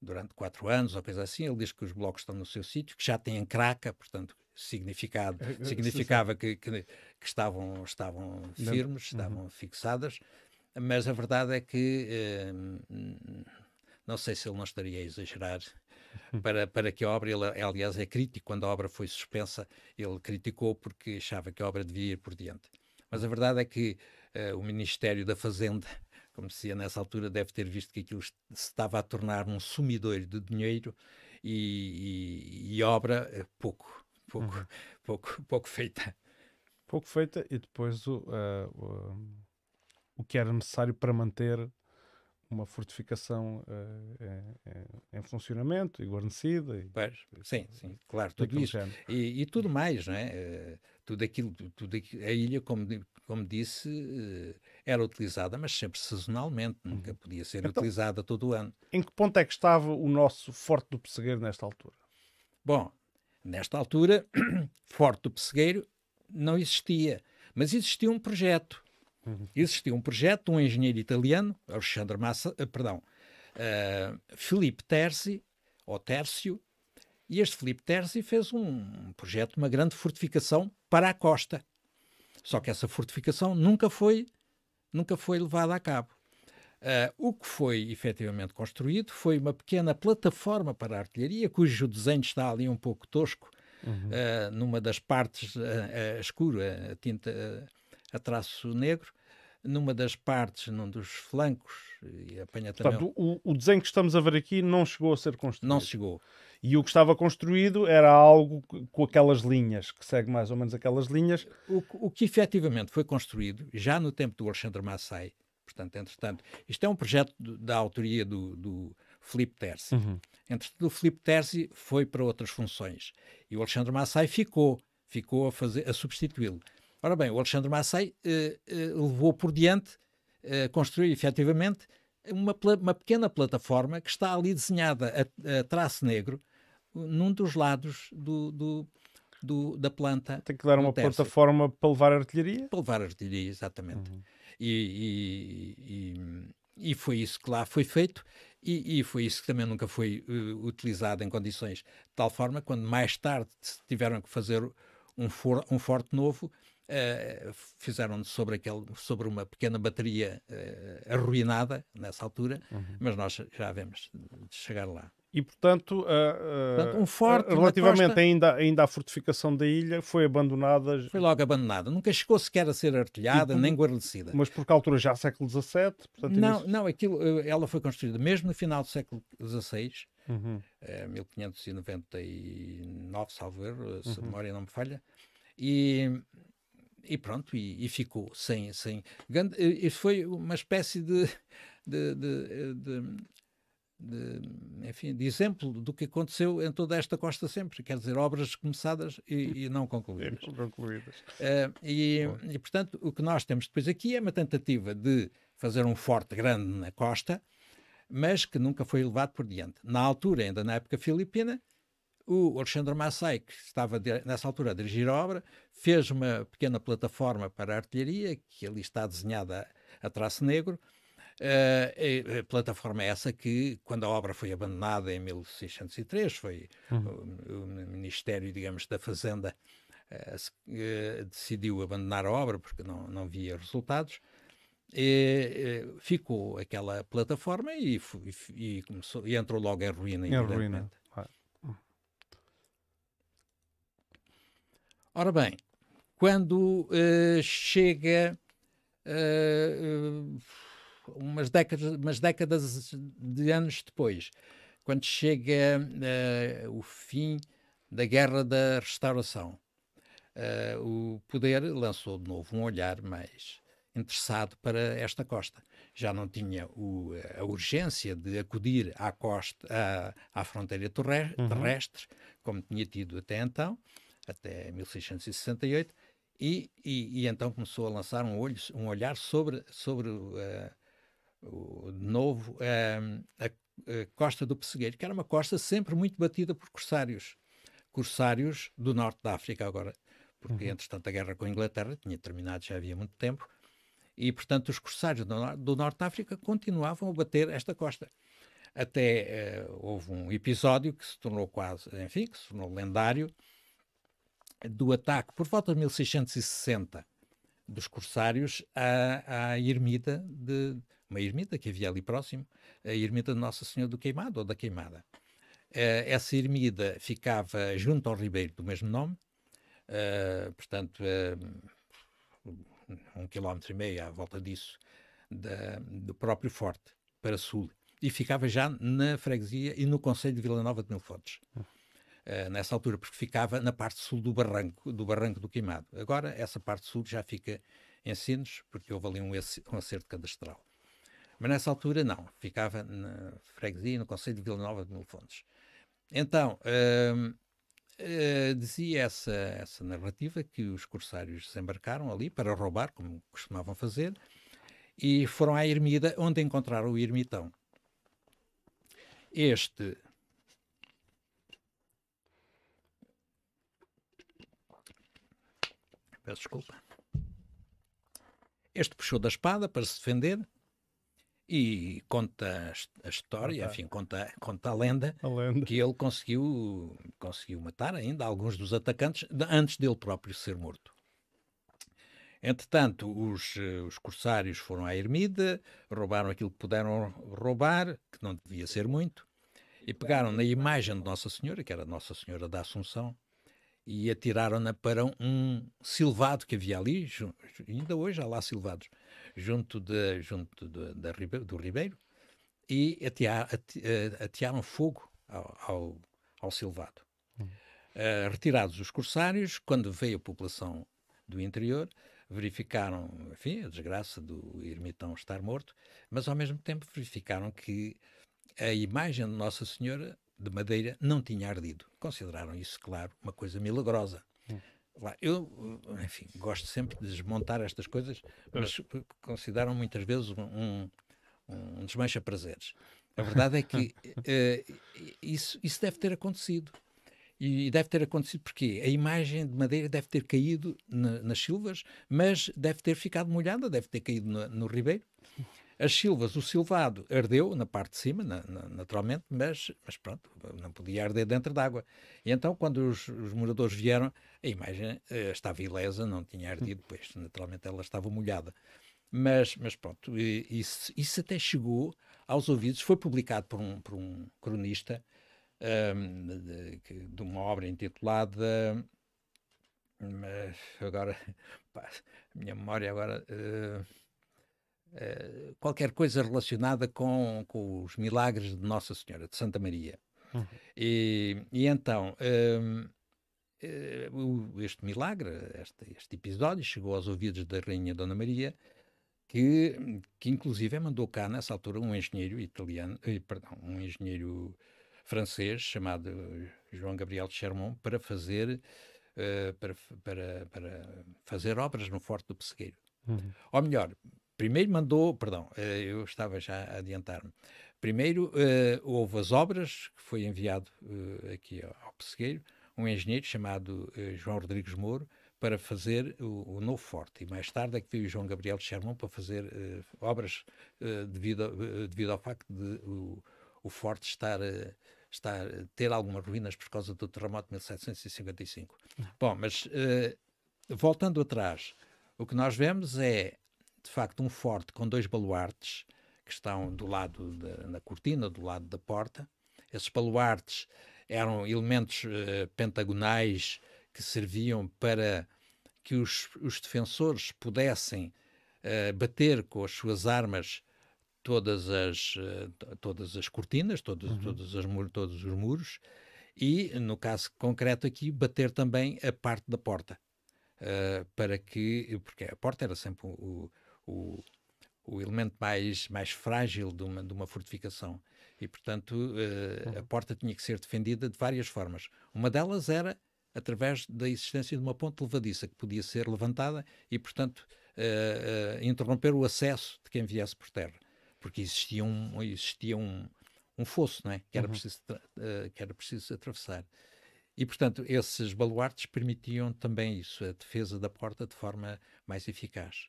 durante quatro anos ou coisa assim, ele diz que os blocos estão no seu sítio, que já têm craca, portanto, significado, eh, eh, significava que, que, que estavam, estavam firmes, uhum. estavam fixadas mas a verdade é que hum, não sei se ele não estaria a exagerar para, para que a obra, ele, aliás, é crítico, quando a obra foi suspensa, ele criticou porque achava que a obra devia ir por diante. Mas a verdade é que uh, o Ministério da Fazenda, como se ia nessa altura, deve ter visto que aquilo se estava a tornar um sumidouro de dinheiro e, e, e obra eh, pouco, pouco, uhum. pouco, pouco feita. Pouco feita e depois o, uh, o o que era necessário para manter uma fortificação uh, em funcionamento e guarnecida. E, pois, sim, sim, claro, tudo isso. E, e, tudo mais, não é? tudo aquilo, tudo aquilo, a ilha, como, como disse, era utilizada, mas sempre sazonalmente, uhum. nunca podia ser então, utilizada todo o ano. Em que ponto é que estava o nosso Forte do Pessegueiro nesta altura? Bom, nesta altura, Forte do Pessegueiro não existia, mas existia um projeto Uhum. Existia um projeto de um engenheiro italiano, Alexandre Massa, eh, perdão, uh, Filipe Terzi, ou Tércio, e este Filipe Terzi fez um, projeto projeto, uma grande fortificação para a costa. Só que essa fortificação nunca foi, nunca foi levada a cabo. Uh, o que foi efetivamente construído foi uma pequena plataforma para a artilharia, cujo desenho está ali um pouco tosco, uhum. uh, numa das partes uh, escura, a tinta a traço negro, numa das partes, num dos flancos, e apanha também. Portanto, o, o desenho que estamos a ver aqui não chegou a ser construído. Não chegou. E o que estava construído era algo com aquelas linhas, que segue mais ou menos aquelas linhas. O, o que efetivamente foi construído, já no tempo do Alexandre Massai, portanto, entretanto, isto é um projeto do, da autoria do, do Filipe Terzi. Uhum. Entretanto, o Filipe Terzi foi para outras funções e o Alexandre Massai ficou, ficou a, fazer, a substituí-lo. Ora bem, o Alexandre Massey eh, eh, levou por diante, eh, construiu efetivamente uma, uma, pequena plataforma que está ali desenhada a, a traço negro num dos lados do, do, do, da planta. Tem que dar uma plataforma para levar artilharia? Para levar artilharia, exatamente. Uhum. E, e, e, e, foi isso que lá foi feito e, foi isso que também nunca foi uh, utilizado em condições de tal forma quando mais tarde tiveram que fazer um, for, um forte novo, Uh, eh, fizeram sobre, aquele, sobre uma pequena bateria uh, arruinada nessa altura, uhum. mas nós já vemos de chegar lá. E, portanto, uh, portanto um forte relativamente costa, ainda, ainda à fortificação da ilha foi abandonada. Foi logo abandonada. Nunca chegou sequer a ser artilhada nem guarnecida. Mas por que altura já século XVII? Portanto, não, início... não aquilo, eh, ela foi construída mesmo no final do século XVI, uhum. 1599, salvo erro, se a uhum. memória não me falha. E e pronto, e, e, ficou sem. sem grande, isso foi uma espécie de, de, de, de de, enfim, de exemplo do que aconteceu em toda esta costa sempre, quer dizer, obras começadas e, e não concluídas. É, concluídas. Uh, e, e, portanto, o que nós temos depois aqui é uma tentativa de fazer um forte grande na costa, mas que nunca foi levado por diante. Na altura, ainda na época filipina, o Alexandre Massai, que estava nessa altura a dirigir a obra, fez uma pequena plataforma para a artilharia, que ali está desenhada a, traço negro. Uh, a plataforma é essa que, quando a obra foi abandonada em 1603, foi uhum. o, o, Ministério, digamos, da Fazenda uh, uh, decidiu abandonar a obra porque não, não via resultados. E, ficou aquela plataforma e, e, e, começou, e entrou logo em ruína. Em ruína. Ora bem, quando uh, chega uh, umas, décadas, umas décadas de anos depois, quando chega uh, o fim da Guerra da Restauração, o poder lançou de novo um olhar mais interessado para esta costa. Já não tinha o, a urgência de acudir à costa, à, à fronteira uhum. terrestre, uhum. como tinha tido até então até 1668, e, e, e, então começou a lançar um, olho, um olhar sobre, sobre uh, o novo uh, a, a, costa do Pessegueiro, que era uma costa sempre muito batida por corsários, corsários do norte da África agora, porque uhum. entretanto a guerra com a Inglaterra tinha terminado já havia muito tempo, e portanto os corsários do, do norte da África continuavam a bater esta costa. Até uh, houve um episódio que se tornou quase, enfim, que se tornou lendário, do ataque, por volta de 1660, dos corsários à, à ermida de uma ermida que havia ali próximo, a ermida de Nossa Senhora do Queimado ou da Queimada. Uh, essa ermida ficava junto ao ribeiro do mesmo nome, uh, portanto uh, um quilómetro e meio à volta disso da, do próprio forte para sul e ficava já na freguesia e no concelho de Vila Nova de Mil Fontes. Eh, nessa altura, porque ficava na parte sul do barranco, do barranco do Queimado. Agora, essa parte sul já fica em Sines, porque houve ali um, um acerto cadastral. Mas nessa altura, não. Ficava na freguesia, no Conselho de Vila Nova de Mil Fontes. Então, ehm, eh, dizia essa, essa narrativa que os corsários desembarcaram ali para roubar, como costumavam fazer, e foram à ermida, onde encontraram o ermitão. Este Peço desculpa. Este puxou da espada para se defender e conta a história, ah, tá. enfim, conta, conta a lenda, a, lenda, que ele conseguiu, conseguiu matar ainda alguns dos atacantes antes dele próprio ser morto. Entretanto, os, eh, os corsários foram à ermida, roubaram aquilo que puderam roubar, que não devia ser muito, e pegaram na imagem de Nossa Senhora, que era Nossa Senhora da Assunção, e atiraram-na para um silvado que havia ali, ainda hoje há lá silvados, junto, de, junto de, de, do Ribeiro, e eh, atearam fogo ao, ao, ao silvado. Hum. Uh, retirados os corsários, quando veio a população do interior, verificaram, enfim, a desgraça do ermitão estar morto, mas ao mesmo tempo verificaram que a imagem de Nossa Senhora de madeira não tinha ardido. Consideraram isso, claro, uma coisa milagrosa. Hum. Lá, eu, enfim, gosto sempre de desmontar estas coisas, mas consideram muitas vezes um, um, um desmancha-prazeres. A verdade é que uh, isso, isso deve ter acontecido. E deve ter acontecido porque a imagem de madeira deve ter caído na, nas silvas, mas deve ter ficado molhada, deve ter caído no, no ribeiro. As silvas, o silvado ardeu na parte de cima, na, na, naturalmente, mas, mas pronto, não podia arder dentro d'água. E então, quando os, os, moradores vieram, a imagem eh, estava ilesa, não tinha ardido, hum. pois naturalmente ela estava molhada. Mas, mas pronto, isso, isso até chegou aos ouvidos, foi publicado por um, por um cronista um, de, de, uma obra intitulada. Hum, mas agora, pá, a minha memória agora. Uh, eh, qualquer coisa relacionada com, com os milagres de Nossa Senhora, de Santa Maria. Uhum. E, e, então, um, eh, este milagre, este, este, episódio, chegou aos ouvidos da Rainha Dona Maria, que, que inclusive mandou cá, nessa altura, um engenheiro italiano, eh, perdão, um engenheiro francês chamado João Gabriel de Chermont para fazer, uh, para, para, para fazer obras no Forte do Pessegueiro. Uhum. Ou melhor, primeiro mandou, perdão, eh, eu estava já a adiantar-me. Primeiro uh, houve as obras, que foi enviado uh, aqui ao, Pessegueiro, um engenheiro chamado uh, João Rodrigues Moro, para fazer o, o, novo forte. E mais tarde é que veio o João Gabriel de Charmão para fazer uh, obras uh, devido, uh, devido ao facto de o, o forte estar, estar, ter algumas ruínas por causa do terremoto de 1755. Hum. Bom, mas voltando atrás, o que nós vemos é de facto um forte com dois baluartes que estão do lado da na cortina, do lado da porta. Esses baluartes eram elementos uh, pentagonais que serviam para que os, os defensores pudessem uh, bater com as suas armas todas as, uh, todas as cortinas, todos, uhum. todos, as, todos os muros, e, no caso concreto aqui, bater também a parte da porta. Uh, para que, porque a porta era sempre o, o, o elemento mais, mais frágil de uma, de uma fortificação. E, portanto, uh, a uhum. porta tinha que ser defendida de várias formas. Uma delas era através da existência de uma ponte levadiça que podia ser levantada e, portanto, uh, uh, interromper o acesso de quem viesse por terra. Porque existia um, existia um, um fosso, não é? Que era, uhum. que era preciso atravessar. E, portanto, esses baluartes permitiam também isso, a defesa da porta de forma mais eficaz.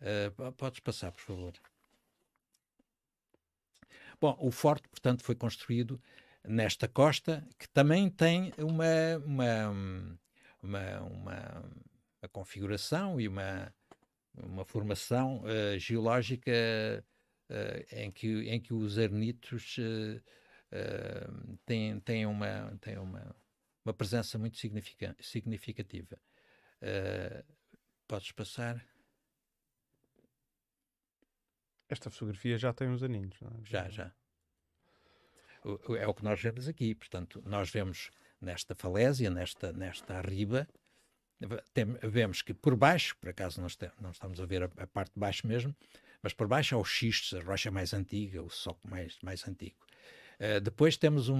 Uh, podes passar, por favor. Bom, o forte, portanto, foi construído nesta costa, que também tem uma, uma, uma, uma, uma configuração e uma, uma formação uh, geológica uh, em, que, em que os ernitos uh, têm, têm, uma, têm uma, uma presença muito significativa. podes passar? Esta fotografia já tem uns aninhos, não é? Já, já. O, é o que nós vemos aqui. Portanto, nós vemos nesta falésia, nesta, nesta arriba, tem, vemos que por baixo, por acaso não, estamos a ver a, a, parte de baixo mesmo, mas por baixo há o xisto a rocha mais antiga, o soco mais, mais antigo. Uh, depois temos um,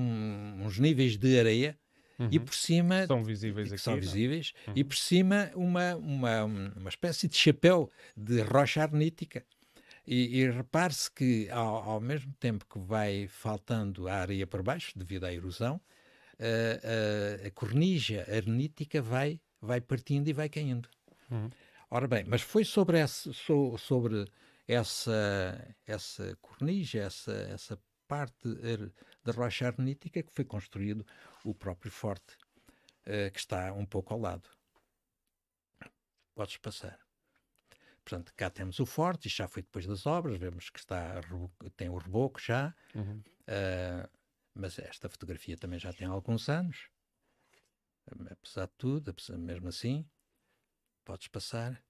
uns níveis de areia uhum. e por cima são visíveis que aqui, são é? visíveis e uhum. por cima uma, uma uma espécie de chapéu de rocha arnítica e, e repare-se que, ao, ao, mesmo tempo que vai faltando a areia por baixo, devido à erosão, eh, eh, a, a, a cornija arenítica vai, vai partindo e vai caindo. Uhum. Ora bem, mas foi sobre essa, sobre essa, essa cornija, essa, essa parte er, da rocha arenítica que foi construído o próprio forte, eh, que está um pouco ao lado. Podes passar. Portanto, cá temos o forte, isto já foi depois das obras, vemos que está, tem o reboco já, uhum. uh, mas esta fotografia também já tem alguns anos, apesar de tudo, mesmo assim, podes passar.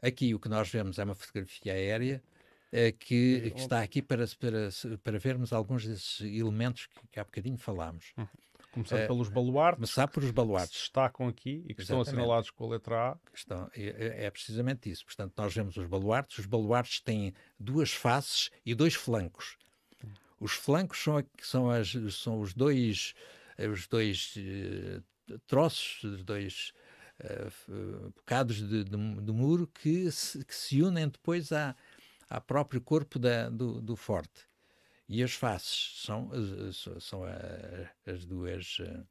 Aqui o que nós vemos é uma fotografia aérea, eh, que, que, está aqui para, para, para vermos alguns desses elementos que, que há bocadinho falámos. Uhum. Começando eh, pelos baluartes. Começar pelos baluartes. Que se destacam aqui e que Exatamente. estão assinalados com a letra A. Estão, é, é, é, precisamente isso. Portanto, nós vemos os baluartes. Os baluartes têm duas faces e dois flancos. Os flancos são, são, as, são os dois, eh, os dois uh, troços, os dois uh, bocados de, de, de, muro que se, que se unem depois à, ao próprio corpo da, do, do forte e as faces são, são as duas, eh,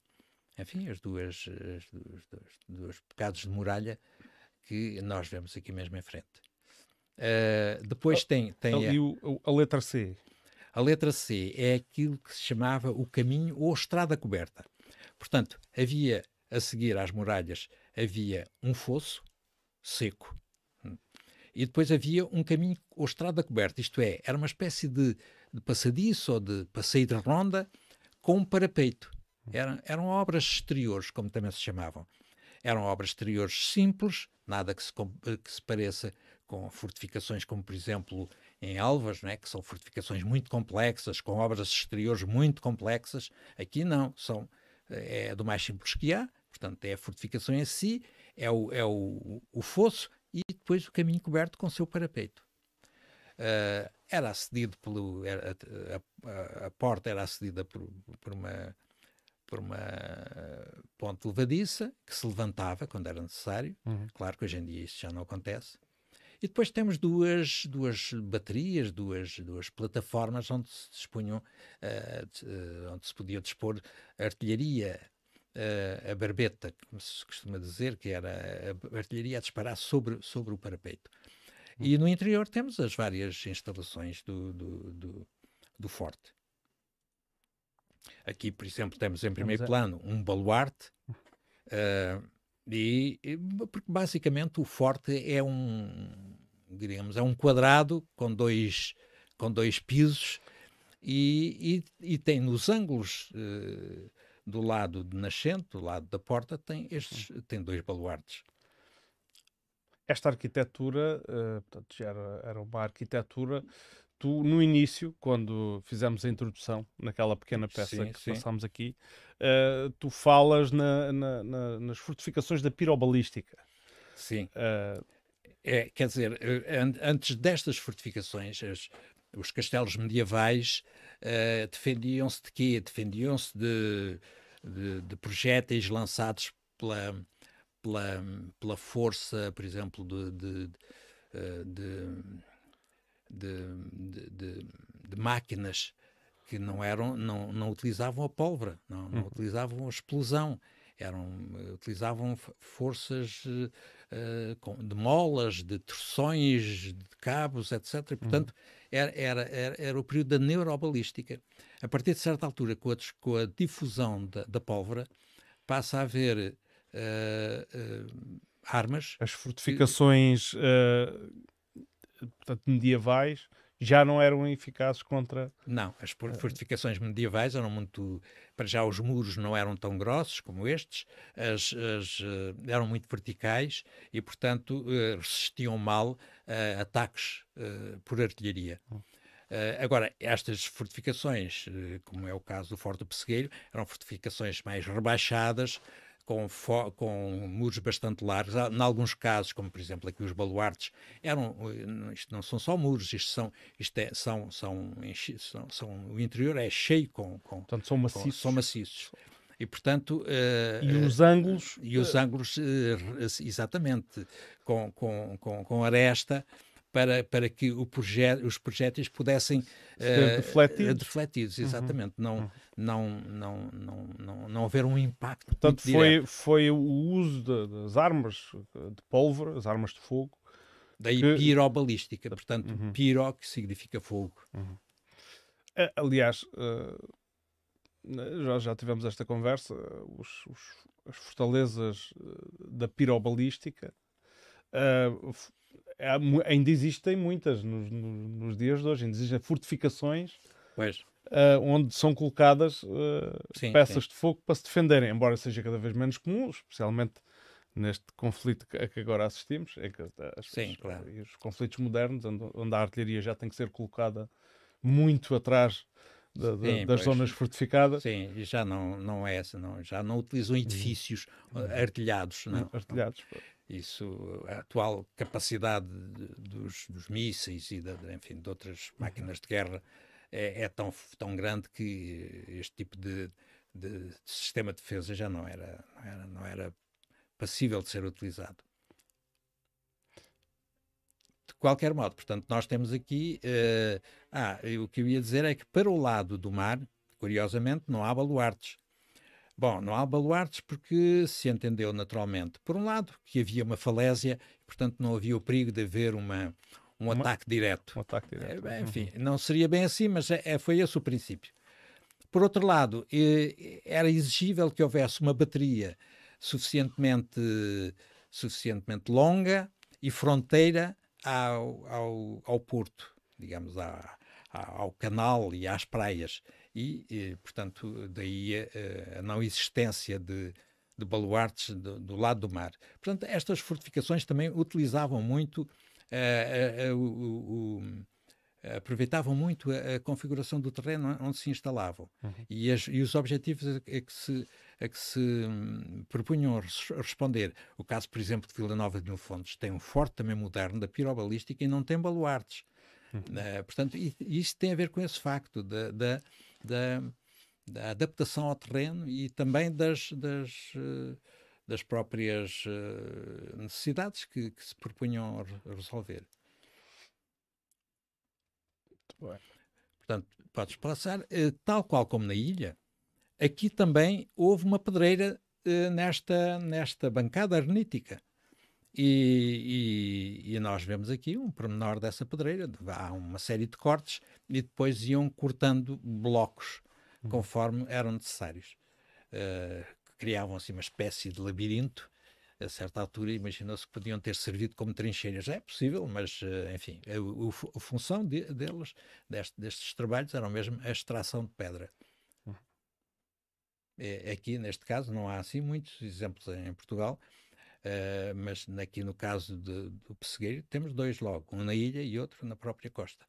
enfim, as duas, as duas, duas, duas pecados de muralha que nós vemos aqui mesmo em frente. Uh, depois ah, tem, tem ali a, a letra C. A letra C é aquilo que se chamava o caminho ou estrada coberta. Portanto, havia a seguir às muralhas havia um fosso seco hum, e depois havia um caminho ou estrada coberta. Isto é, era uma espécie de de passadiço ou de passeio de ronda, com um parapeito. Eram, eram obras exteriores, como também se chamavam. Eram obras exteriores simples, nada que se, eh, que se pareça com fortificações como, por exemplo, em Alvas, não é? que são fortificações muito complexas, com obras exteriores muito complexas. Aqui não, são, eh, é do mais simples que há, portanto, é a fortificação em si, é o, é o, o fosso e depois o caminho coberto com o seu parapeito. Uh, era acedido pelo. Era, a, a, a, porta era acedida por, por uma por uma ponte levadiça que se levantava quando era necessário. Uhum. Claro que hoje em dia isso já não acontece. E depois temos duas, duas baterias, duas, duas plataformas onde se dispunham, uh, onde se podia dispor artilharia, uh, a barbeta, como se costuma dizer, que era a artilharia a disparar sobre, sobre o parapeito. E no interior temos as várias instalações do, do, do, do forte. Aqui, por exemplo, temos em primeiro plano um baluarte, uh, e, porque basicamente o forte é um, diríamos, é um quadrado com dois, com dois pisos e, e, e tem nos ângulos eh, do lado de nascente, do lado da porta, tem, estes, tem dois baluartes esta arquitetura uh, portanto, já era, era uma arquitetura tu, no início, quando fizemos a introdução, naquela pequena peça sim, que sim. passámos aqui, uh, tu falas na, na, na, nas fortificações da pirobalística. Sim. Uh, é, quer dizer, antes destas fortificações, as, os castelos medievais uh, defendiam-se de quê? Defendiam-se de, de, de projéteis lançados pela, pela, pela força, por exemplo, de, de, de, de máquinas que não eram não, não utilizavam a pólvora, não, não uhum. utilizavam a explosão, eram utilizavam forças uh, de molas, de torções, de cabos, etc. Uhum. portanto, uhum. era, era, era, era, o período da neurobalística. A partir de certa altura, com a, com a difusão da, da pólvora, passa a haver uh, armas. As fortificações que, eh, portanto, medievais já não eram eficazes contra. Não, as fortificações medievais eram muito. Para já, os muros não eram tão grossos como estes, as, as, eram muito verticais e, portanto, resistiam mal a ataques por artilharia. Hum. Agora, estas fortificações, como é o caso do Forte do Pessegueiro, eram fortificações mais rebaixadas, com, com muros bastante largos. Em alguns casos, como por exemplo aqui os baluartes, eram, eh, isto não são só muros, isto são, isto é, são, são, são, são, o interior é cheio com. com Portanto, são maciços. Com, são maciços. E, portanto... Uh, e os ângulos... E os eh, ângulos, uh, exatamente, com, com, com, com aresta, para, para que os projéteis pudessem ser uh, eh, defletidos. defletidos. Uhum. Exatamente, uhum. não, não, não, não, não, não haver um impacto. Portanto, foi, foi o uso de, das armas de pólvora, as armas de fogo. Daí que... pirobalística, uhum. portanto, uhum. piro que significa fogo. Uhum. Aliás, uh, já, já tivemos esta conversa, os, os, as fortalezas eh, da pirobalística. Uh, há, é ainda existem muitas nos, nos, dias de hoje, ainda existem fortificações uh, onde são colocadas uh, sim, peças sim. de fogo para se defenderem, embora seja cada vez menos comum, especialmente neste conflito a que agora assistimos, é que as, sim, claro. os conflitos modernos, onde, onde, a artilharia já tem que ser colocada muito atrás da, da, sim, das pois, zonas fortificadas. Sim, já não, não é essa, não, já não utilizam uhum. edifícios ah, artilhados. Não, artilhados, não isso, a atual capacidade dos, dos mísseis e de, enfim, de outras uhum. máquinas de guerra é, é, tão, tão grande que este tipo de, de, de sistema de defesa já não era, não era, não era passível de ser utilizado. De qualquer modo, portanto, nós temos aqui. Uh, ah, o que eu ia dizer é que para o lado do mar, curiosamente, não há baluartes. Bom, não há baluartes porque se entendeu naturalmente, por um lado, que havia uma falésia, portanto não havia o perigo de haver uma, um uma, ataque direto. Um ataque direto. É, né? enfim, uhum. não seria bem assim, mas é, é foi esse o princípio. Por outro lado, era exigível que houvesse uma bateria suficientemente, suficientemente longa e fronteira ao, ao, ao porto, digamos, à, ao canal e às praias e, e eh, portanto, daí a, a não existência de, de baluartes do, do, lado do mar. Portanto, estas fortificações também utilizavam muito, eh, eh, aproveitavam muito a, configuração do terreno onde se instalavam uhum. e, as, e, os objetivos a, que se, a que se hum, propunham responder. O caso, por exemplo, de Vila Nova de Mil Fontes tem um forte também moderno da pirobalística e não tem baluartes. Uh, portanto, isso tem a ver com esse facto da, da da, da adaptação ao terreno e também das, das, eh, das próprias eh, necessidades que, que se propunham a resolver. Muito bem. Portanto, podes passar, eh, tal qual como na ilha, aqui também houve uma pedreira nesta, nesta bancada arnítica. E, e, e, nós vemos aqui um pormenor dessa pedreira. Há uma série de cortes e depois iam cortando blocos hum. conforme eram necessários. Uh, eh, criavam assim uma espécie de labirinto. A certa altura imaginou-se que podiam ter servido como trincheiras. É possível, mas uh, enfim, a, é a, a função de, deles, deste, destes trabalhos, era mesmo a extração de pedra. Uhum. É, aqui, neste caso, não há assim muitos exemplos em Portugal, Uh, mas aqui no caso de, do pessegueiro, temos dois logo, um na ilha e outro na própria costa.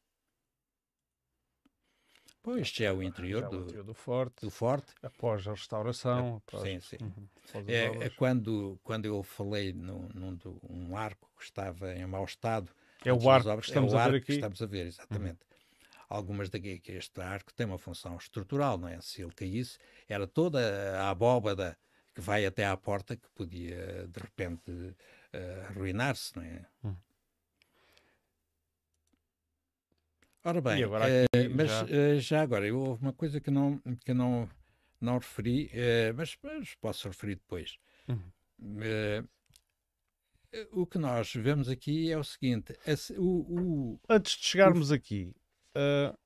bom ah, este é o interior, é do, interior do, forte, do, forte, Após a restauração. Após, sim, sim. Uhum, é, quando, quando eu falei num, num do, um arco que estava em mau estado. É o arco obras, que é estamos é a ver aqui. estamos a ver, uhum. exatamente. Uhum. Algumas daqui, que este arco tem uma função estrutural, não é? Se ele caísse, era toda a abóbada que vai até à porta que podia de repente uh, arruinar-se, não é? Hum. Ora bem, uh, mas já... Uh, já... agora, houve uma coisa que não, que não, não referi, mas, mas, posso referir depois. Hum o que nós vemos aqui é o seguinte: a, o, o, antes de chegarmos o... aqui, uh,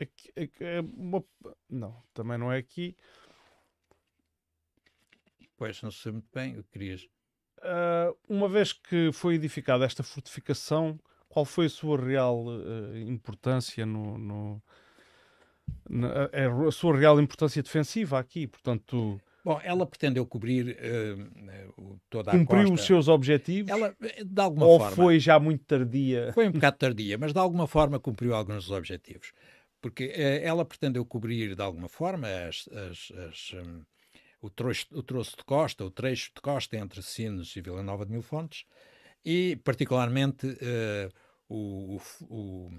aqui, aqui uma, não, também não é aqui. Pois, não sei muito bem o que querias. Uh, uma vez que foi edificada esta fortificação, qual foi a sua real uh, importância no, no na, a, sua real importância defensiva aqui? Portanto, Bom, ela pretendeu cobrir uh, toda a Cumpriu costa. os seus objetivos? Ela, eh, de alguma ou forma. Ou foi já muito tardia? Foi um bocado tardia, mas de alguma forma cumpriu alguns dos objetivos. Porque uh, ela pretendeu cobrir, de alguma forma, as, as, as, um, o troço, o troço de costa, o trecho de costa entre Sines e Vila Nova de Mil Fontes, e particularmente uh, o, o,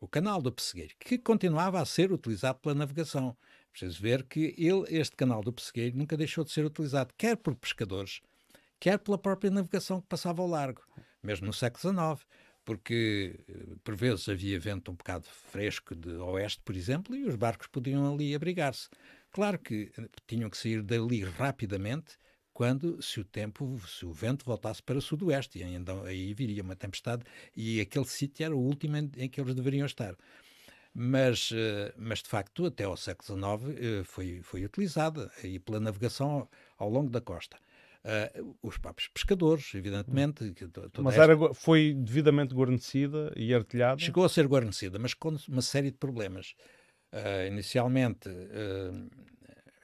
o, canal do Pessegueiro, que continuava a ser utilizado pela navegação. É preciso ver que ele, este canal do Pessegueiro nunca deixou de ser utilizado, quer por pescadores, quer pela própria navegação que passava ao largo, mesmo no século XIX porque eh, por vezes havia vento um bocado fresco de oeste, por exemplo, e os barcos podiam ali abrigar-se. Claro que eh, tinham que sair dali rapidamente quando, se o tempo, se o vento voltasse para o sudoeste, então aí viria uma tempestade e aquele sítio era o último em que eles deveriam estar mas, eh, mas de facto até ao século XIX eh, foi, foi utilizada e pela navegação ao longo da costa. Uh, os próprios pescadores, evidentemente. mas esta... era, foi devidamente guarnecida e artilhada? Chegou a ser guarnecida, mas com uma série de problemas. Uh, inicialmente, uh,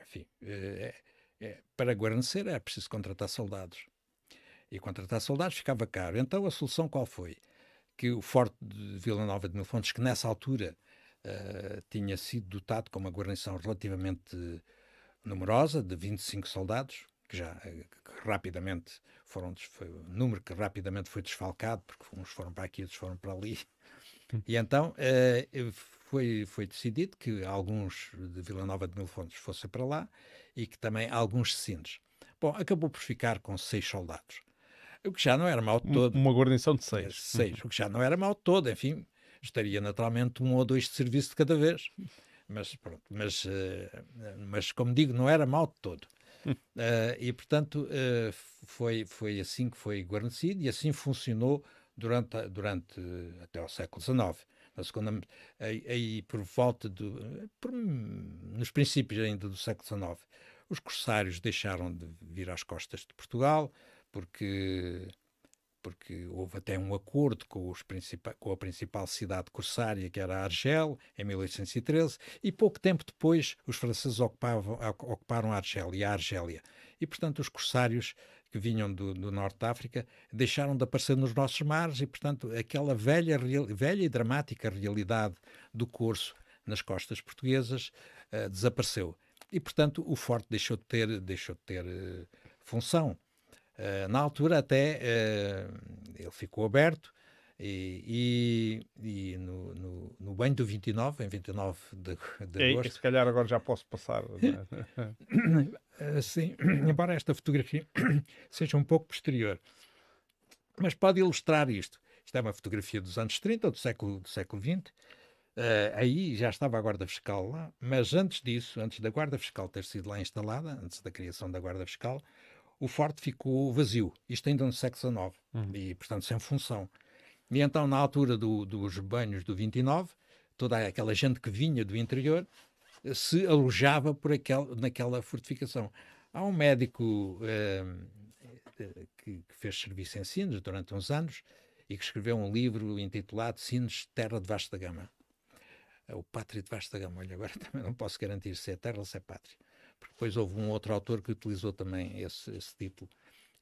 enfim, eh, é, é, para guarnecer era preciso contratar soldados. E contratar soldados ficava caro. Então a solução qual foi? Que o forte de Vila Nova de Mil Fontes, que nessa altura uh, tinha sido dotado com uma guarnição relativamente numerosa, de 25 soldados, que já que rapidamente foram, foi um número que rapidamente foi desfalcado, porque uns foram para aqui, outros foram para ali, e então eh, foi, foi decidido que alguns de Vila Nova de Mil Fontes fossem para lá e que também alguns cecinos. Bom, acabou por ficar com seis soldados, o que já não era mal todo. Uma guarnição de seis. Eh, seis, o que já não era mal todo, enfim, estaria naturalmente um ou dois de serviço de cada vez. Mas pronto, mas, eh, mas como digo, não era mal todo. Uh, e portanto uh, foi, foi assim que foi guarnecido e assim funcionou durante, durante até o século XIX. Na segunda, aí, aí por volta do. Por, nos princípios ainda do século XIX, os corsários deixaram de vir às costas de Portugal, porque porque houve até um acordo com, com, a principal cidade corsária, que era Argel, em 1813, e pouco tempo depois os franceses ocupavam, ocuparam Argel e a Argélia. E, portanto, os corsários que vinham do, do, norte de África deixaram de aparecer nos nossos mares e, portanto, aquela velha, real, velha e dramática realidade do curso nas costas portuguesas uh, desapareceu. E, portanto, o forte deixou de ter, deixou de ter uh, função. Uh, na altura, até ele ficou aberto, e, e, e no, no, no, banho do 29, em 29 de, de é, agosto. E, se calhar agora já posso passar. É? Sim, embora esta fotografia seja um pouco posterior, mas pode ilustrar isto. Isto é uma fotografia dos anos 30, do século, do século XX. Uh, eh, aí já estava a Guarda Fiscal lá, mas antes disso, antes da Guarda Fiscal ter sido lá instalada, antes da criação da Guarda Fiscal, o forte ficou vazio. Isto ainda no século XIX. Uhum. E, portanto, sem função. E então, na altura do, dos banhos do 29, toda aquela gente que vinha do interior eh, se alojava por aquel, naquela fortificação. Há um médico eh, eh, que, que, fez serviço em Sines durante uns anos e que escreveu um livro intitulado Sines, Terra de Vasta Gama. É o Pátria de Vasta Gama. Olha, agora também não posso garantir se é terra ou se é pátria. Porque depois houve um outro autor que utilizou também esse, esse título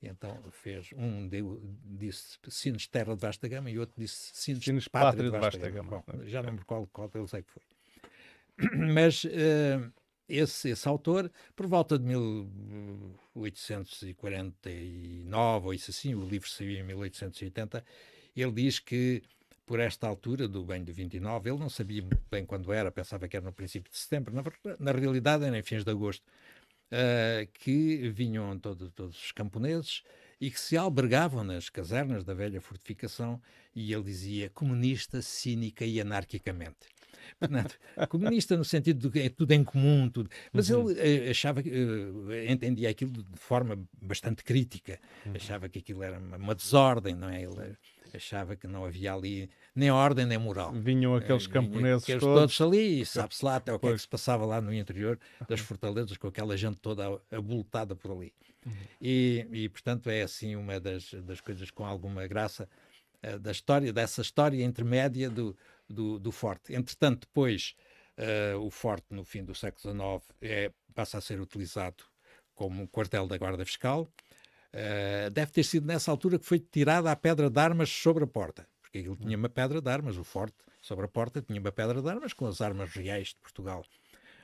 então fez um deu, disse Sinos Terra de Vasta Gama e outro disse Sinos, padre Pátria, de Vasta, Gama. Gama. Bom, já não me recordo qual deles é que foi. Mas uh, esse, esse autor, por volta de 1849, ou isso assim, o livro saiu em 1880, ele diz que por esta altura do bem de 29, ele não sabia muito bem quando era, pensava que era no princípio de setembro, na, na realidade era em fins de agosto uh, que vinham todo, todos os camponeses e que se albergavam nas casernas da velha fortificação, e ele dizia comunista, cínica e anarquicamente. Portanto, comunista no sentido de que é tudo em comum, tudo. Mas uhum. ele eh, achava, eh, entendia aquilo de forma bastante crítica, uhum. achava que aquilo era uma, uma desordem, não é? Ele, achava que não havia ali nem ordem nem moral. Vinham eh, aqueles camponeses aqueles todos. todos ali e sabe-se lá até o que é que se passava lá no interior das fortalezas com aquela gente toda abultada por ali. Uhum. E, e portanto é assim uma das, das coisas com alguma graça uh, da história, dessa história intermédia do, do, do forte. Entretanto, depois, uh, o forte no fim do século XIX é, passa a ser utilizado como quartel da Guarda Fiscal eh, deve ter sido nessa altura que foi tirada a pedra de armas sobre a porta, porque aquilo tinha uma pedra de armas, o forte sobre a porta tinha uma pedra de armas com as armas reais de Portugal.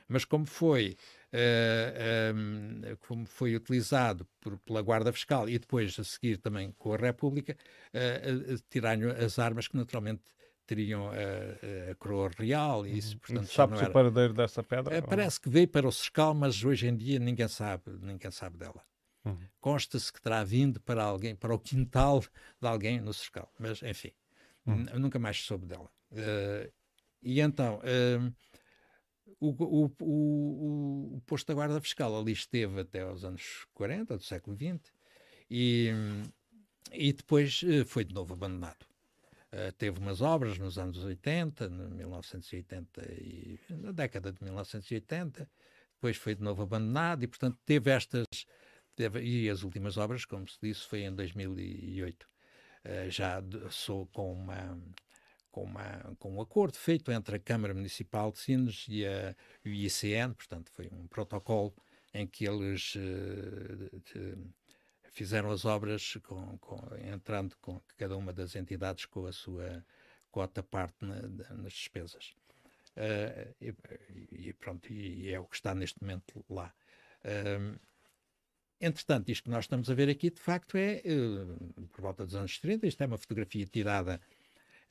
Mas como foi, uh, eh, um, ehm, como foi utilizado por, pela Guarda Fiscal e depois a seguir também com a República, uh, eh, tiraram as armas que naturalmente teriam a, a, coroa real e isso, uhum. portanto, Sabes o paradeiro dessa pedra? Parece que veio para o fiscal mas hoje em dia ninguém sabe, ninguém sabe dela. Uhum. Consta-se que terá vindo para alguém, para o quintal de alguém no Cercal. Mas, enfim, uhum. nunca mais soube dela. Uh, e então, uh, o, o, o, o, posto da Guarda Fiscal ali esteve até aos anos 40 do século XX e, e depois eh, foi de novo abandonado. Uh, teve umas obras nos anos 80, no 1980 e, na década de 1980, depois foi de novo abandonado e, portanto, teve estas e as últimas obras, como se disse, foi em 2008. Uh, eh, já de, sou com uma com, uma, com, um acordo feito entre a Câmara Municipal de Sines e, a, o ICN, portanto, foi um protocolo em que eles uh, de, fizeram as obras, com, com, entrando com cada uma das entidades com a sua cota parte na, nas despesas. Uh, e, e, pronto, e, é o que está neste momento lá. Uh, Entretanto, isto que nós estamos a ver aqui, de facto, é uh, por volta dos anos 30. Isto é uma fotografia tirada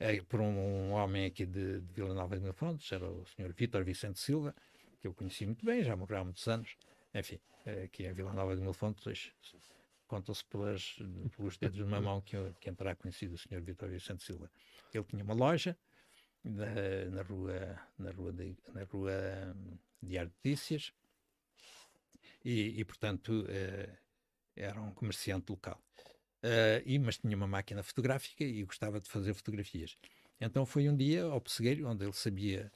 uh, por um, um, homem aqui de, de Vila Nova de Fontes, era o senhor Vítor Vicente Silva, que eu conheci muito bem, já morreu há muitos anos. Enfim, uh, aqui em Vila Nova de Milfontes, hoje contam-se pelos dedos de uma mão que, eu, quem conhecido o senhor Vítor Vicente Silva. Ele tinha uma loja na, na rua, na rua, de, na rua de Artícias, e, e portanto, uh, era um comerciante local. Uh, e, mas tinha uma máquina fotográfica e gostava de fazer fotografias. Então foi um dia ao Pessegueiro, onde ele sabia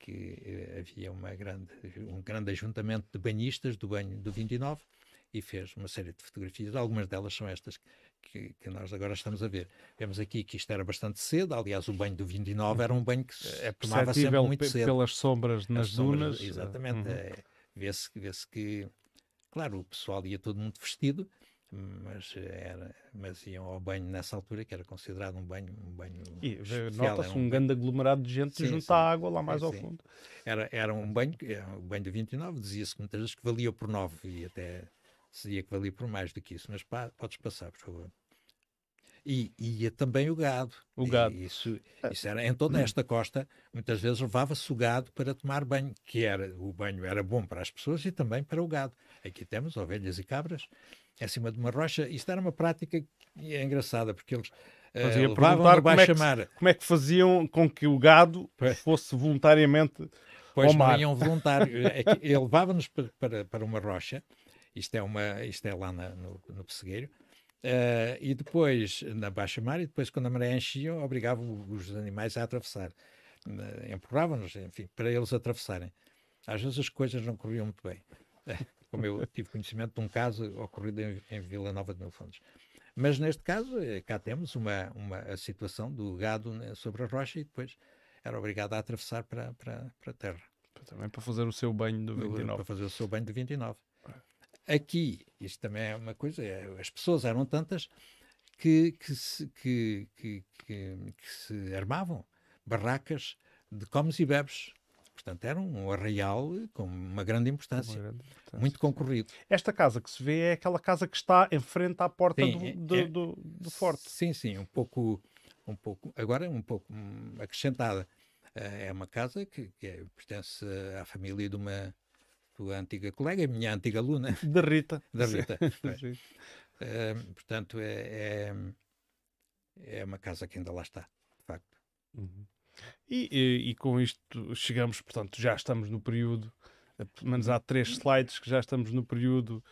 que eh, havia uma grande, um grande ajuntamento de banhistas do banho do 29 e fez uma série de fotografias. Algumas delas são estas que, que, nós agora estamos a ver. Vemos aqui que isto era bastante cedo. Aliás, o banho do 29 era um banho que se é tomava sempre muito cedo. pelas sombras nas As dunas. Sombras, exatamente. Uhum. É, Vê-se vê que Claro, o pessoal ia todo muito vestido, mas, era, mas iam ao banho nessa altura, que era considerado um banho. Um banho eh, nota-se um, um grande aglomerado de gente sim, junto sim, à água lá mais ao fundo. Era, era um banho, o eh, um banho de 29, dizia-se muitas vezes que valia por 9 e até se dizia que valia por mais do que isso. Mas pá, podes passar, por favor. E ia também o gado. O gado. isso, é. isso era, em então, uhum. toda esta costa, muitas vezes levava-se o gado para tomar banho, que era, o banho era bom para as pessoas e também para o gado. Aqui temos ovelhas e cabras em cima de uma rocha. Isto era uma prática que é engraçada, porque eles eh, mas ia perguntar como é, que, como é, que, faziam com que o gado fosse voluntariamente pois ao mar. Pois iam voluntário. É ele levava-nos para, para, para, uma rocha, isto é, uma, isto é lá na, no, no Pessegueiro, Uh, e depois, na baixa mar, e depois, quando a maré enchia, obrigavam os animais a atravessar. Uh, Empurravam-nos, enfim, para eles atravessarem. Às vezes as coisas não corriam muito bem. Eh, como eu tive conhecimento de um caso ocorrido em, em Vila Nova de Milfontes. Mas neste caso, cá temos uma, uma a situação do gado né, sobre a rocha e depois era obrigado a atravessar para, para, para a terra. Também para fazer o seu banho de 29. Para fazer o seu banho de 29. Aqui, isto também é uma coisa, é, as pessoas eram tantas que, que, se, que, que, que, que se armavam barracas de comes e bebes. Portanto, era um arraial com uma grande importância, uma grande importância muito sim. concorrido. Esta casa que se vê é aquela casa que está em frente à porta sim, do, é, do, é, do, do, forte. Sim, sim, um pouco, um pouco agora um pouco hum, acrescentada. Eh, é uma casa que, que é, pertence à família de uma, tua antiga colega, é minha antiga aluna. Da Rita. Da Rita. portanto, é, é, é, uma casa que ainda lá está, de facto. Uhum. E, e, e, com isto chegamos, portanto, já estamos no período, eh, pelo menos há três uhum. slides que já estamos no período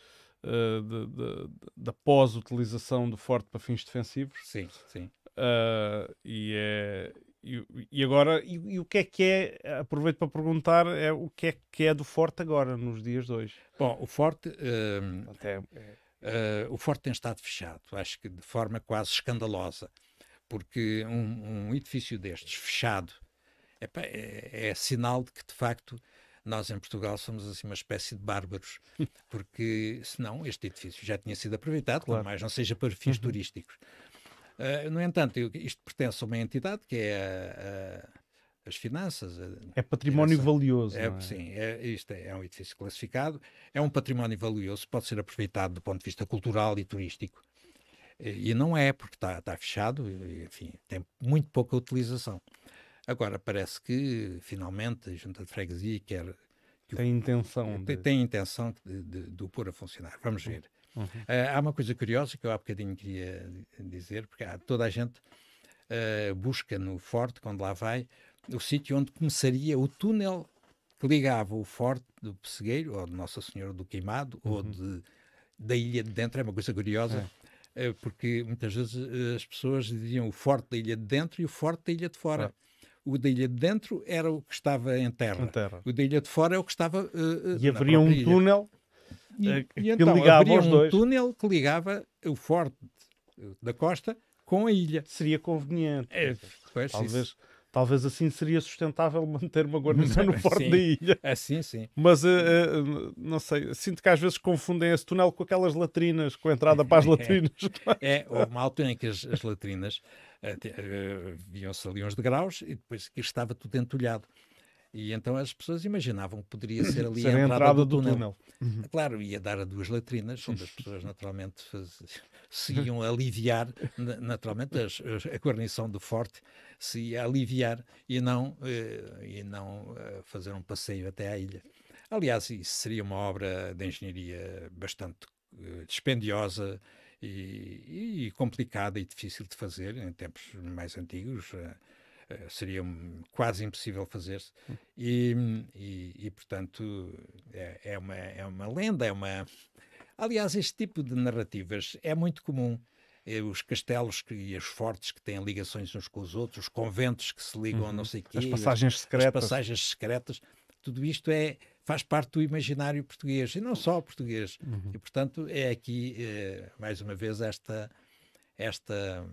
uh, da pós-utilização do forte para fins defensivos. Sim, sim. Uh, e, é, e, agora, e, e, o que é que é, aproveito para perguntar, é, o que é que é do Forte agora, nos dias de hoje? Bom, o Forte, uh, uh, o Forte tem estado fechado, acho que de forma quase escandalosa, porque um, um edifício destes fechado é, é, é, sinal de que, de facto, nós em Portugal somos assim uma espécie de bárbaros, porque senão este edifício já tinha sido aproveitado, claro. mais não seja para fins uhum. turísticos. Eh, no entanto, isto pertence a uma entidade que é a, a, as finanças. É património essa, valioso. É, é? Sim, é, isto é, é, um edifício classificado, é um património valioso, pode ser aproveitado do ponto de vista cultural e turístico. E, não é, porque está tá fechado, e, enfim, tem muito pouca utilização. Agora, parece que finalmente a Junta de Freguesia quer. Que tem intenção. Tem, de... tem intenção de, de, de o pôr a funcionar. Vamos hum. ver. Uhum. Uh, há uma coisa curiosa que eu há bocadinho queria dizer, porque há, toda a gente uh, busca no Forte, quando lá vai, o sítio onde começaria o túnel que ligava o Forte do Pessegueiro, ou de Nossa Senhora do Queimado, uhum. ou de, da Ilha de Dentro. É uma coisa curiosa, é. uh, porque muitas vezes as pessoas diziam o Forte da Ilha de Dentro e o Forte da Ilha de Fora. É o da ilha de dentro era o que estava em terra. Em terra. O da ilha de fora é o que estava. Uh, e haveria um ilha. túnel e, uh, e então ligava abria um dois. túnel que ligava o forte da costa com a ilha. Seria conveniente. É, talvez, talvez assim seria sustentável manter uma guarnição no forte sim, da ilha. Assim sim. Mas uh, uh, não sei, sinto que às vezes confundem esse túnel com aquelas latrinas, com a entrada para as é. latrinas. é, houve uma altura em que as, as latrinas eh, viam-se ali uns degraus e depois estava tudo entulhado. E então as pessoas imaginavam que poderia ser ali ser a, entrada a, entrada do, do túnel. túnel. Uhum. Claro, ia dar a duas latrinas, onde as pessoas naturalmente se iam aliviar, naturalmente as, a guarnição do forte se ia aliviar e não, eh, e não eh, fazer um passeio até à ilha. Aliás, isso seria uma obra de engenharia bastante eh, dispendiosa e, e complicada e difícil de fazer em tempos mais antigos. Eh, seria quase impossível fazer-se. Hum. E, e, e, portanto, é, é, uma, é uma lenda, é uma. Aliás, este tipo de narrativas é muito comum. Eh, os castelos que, e os fortes que têm ligações uns com os outros, os conventos que se ligam uhum. a não sei o quê. As passagens secretas. As passagens secretas. Tudo isto é, faz parte do imaginário português, e não só português. Uhum. E, portanto, é aqui, eh, mais uma vez, esta, esta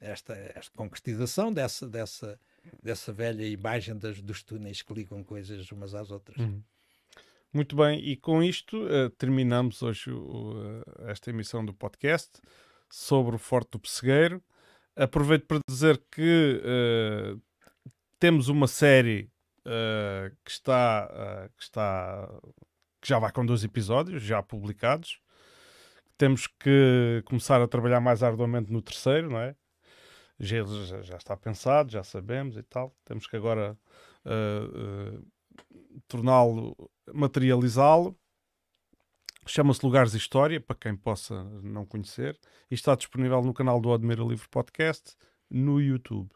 esta, esta concretização dessa, dessa, dessa velha imagem das, dos túneis que ligam coisas umas às outras. Uhum. Muito bem, e com isto uh, terminamos hoje o, eh, esta emissão do podcast sobre o Forte do Pessegueiro. Aproveito para dizer que uh, temos uma série que, está, que está que já vai com dois episódios já publicados. Temos que começar a trabalhar mais arduamente no terceiro, não é? já, já está pensado, já sabemos e tal. Temos que agora uh, uh, torná-lo, materializá-lo. Chama-se Lugares e História, para quem possa não conhecer, e está disponível no canal do Admira Livre Podcast no YouTube.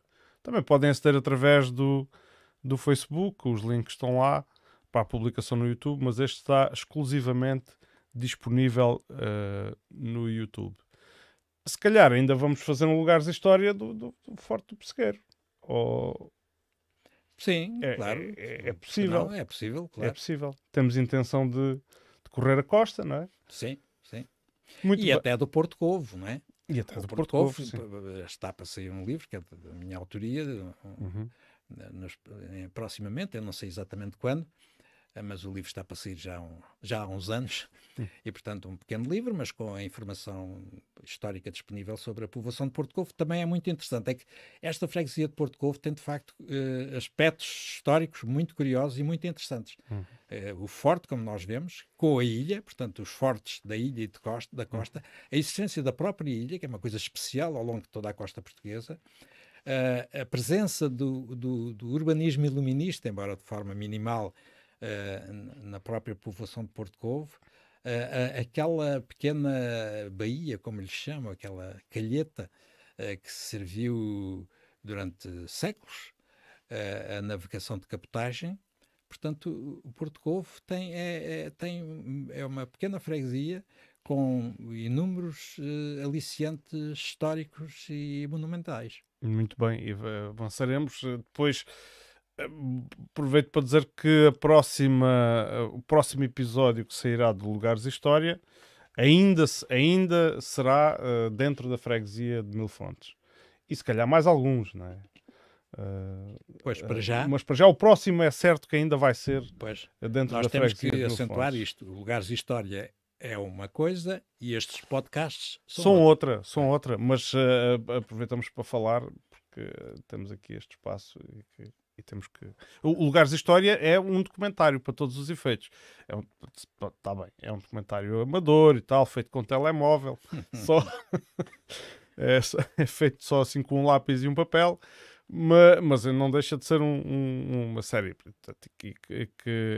Também podem aceder através do, do Facebook, os links estão lá para a publicação no YouTube, mas este está exclusivamente disponível uh, no YouTube se calhar ainda vamos fazer um lugares a história do, do, do, Forte do Pessegueiro. Ou... Sim, é, claro. É, é possível. Não, é possível, é é claro. É possível. Temos intenção de, de, correr a costa, não é? Sim, sim. Muito e até do Porto Covo, não é? E até o do Porto, Porto Covo. Covo está para sair um livro que é da minha autoria, uhum. nos, proximamente, eu não sei exatamente quando, é, mas o livro está para sair já, um, já há uns anos, e portanto um pequeno livro, mas com a informação histórica disponível sobre a povoação de Porto Covo, também é muito interessante. É que esta freguesia de Porto Covo tem de facto uh, aspectos históricos muito curiosos e muito interessantes. Uh, o forte, como nós vemos, com a ilha, portanto os fortes da ilha e de costa, da hum. costa, a existência da própria ilha, que é uma coisa especial ao longo de toda a costa portuguesa, uh, a presença do, do, do urbanismo iluminista, embora de forma minimal, eh, na própria povoação de Porto Covo, uh, aquela pequena baía, como lhe chamam, aquela calheta eh, que serviu durante séculos a navegação de capotagem. Portanto, o Porto Covo tem, é, é, tem, é uma pequena freguesia com inúmeros uh, aliciantes históricos e monumentais. Muito bem, e avançaremos depois aproveito para dizer que a próxima, o próximo episódio que sairá de Lugares História ainda, ainda será uh, dentro da freguesia de Mil Fontes. E se calhar mais alguns, não é? Uh, pois, para eh, já. Mas para já o próximo é certo que ainda vai ser pois, dentro da freguesia. Nós temos que acentuar Fontes. isto. Lugares História é uma coisa e estes podcasts são, são outra. outra. São outra, mas uh, aproveitamos para falar, porque temos aqui este espaço e que e temos que. O Lugares de História é um documentário para todos os efeitos. É um... Tá bem, é um documentário amador e tal, feito com telemóvel, é só. é feito só assim com um lápis e um papel mas, mas não deixa de ser um, um, uma série portanto, que, que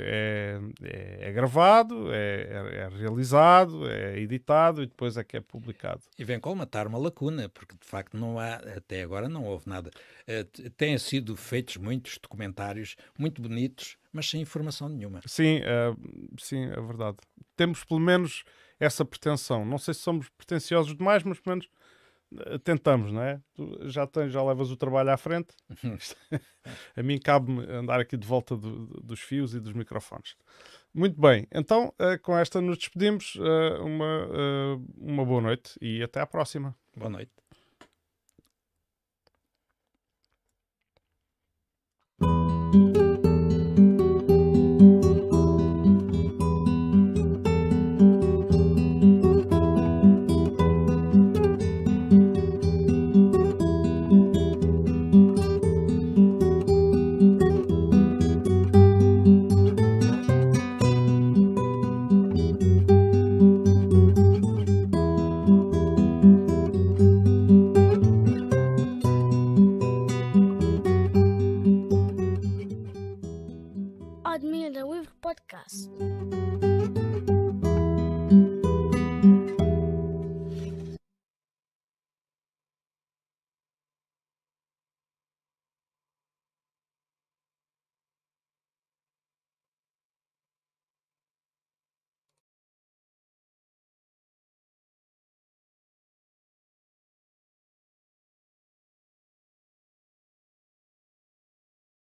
é, é, é, gravado, é, é, é, realizado, é editado e depois é que é publicado. E vem colmatar uma lacuna, porque de facto não há, até agora não houve nada. Uh, têm sido feitos muitos documentários muito bonitos, mas sem informação nenhuma. Sim, uh, sim, é verdade. Temos pelo menos essa pretensão. Não sei se somos pretenciosos demais, mas pelo menos tentamos, não é? Tu já, tens, já levas o trabalho à frente. Uhum. a mim cabe-me andar aqui de volta do, dos fios e dos microfones. Muito bem, então eh, com esta nos despedimos. Eh, uma, eh, uma boa noite e até à próxima. Boa noite.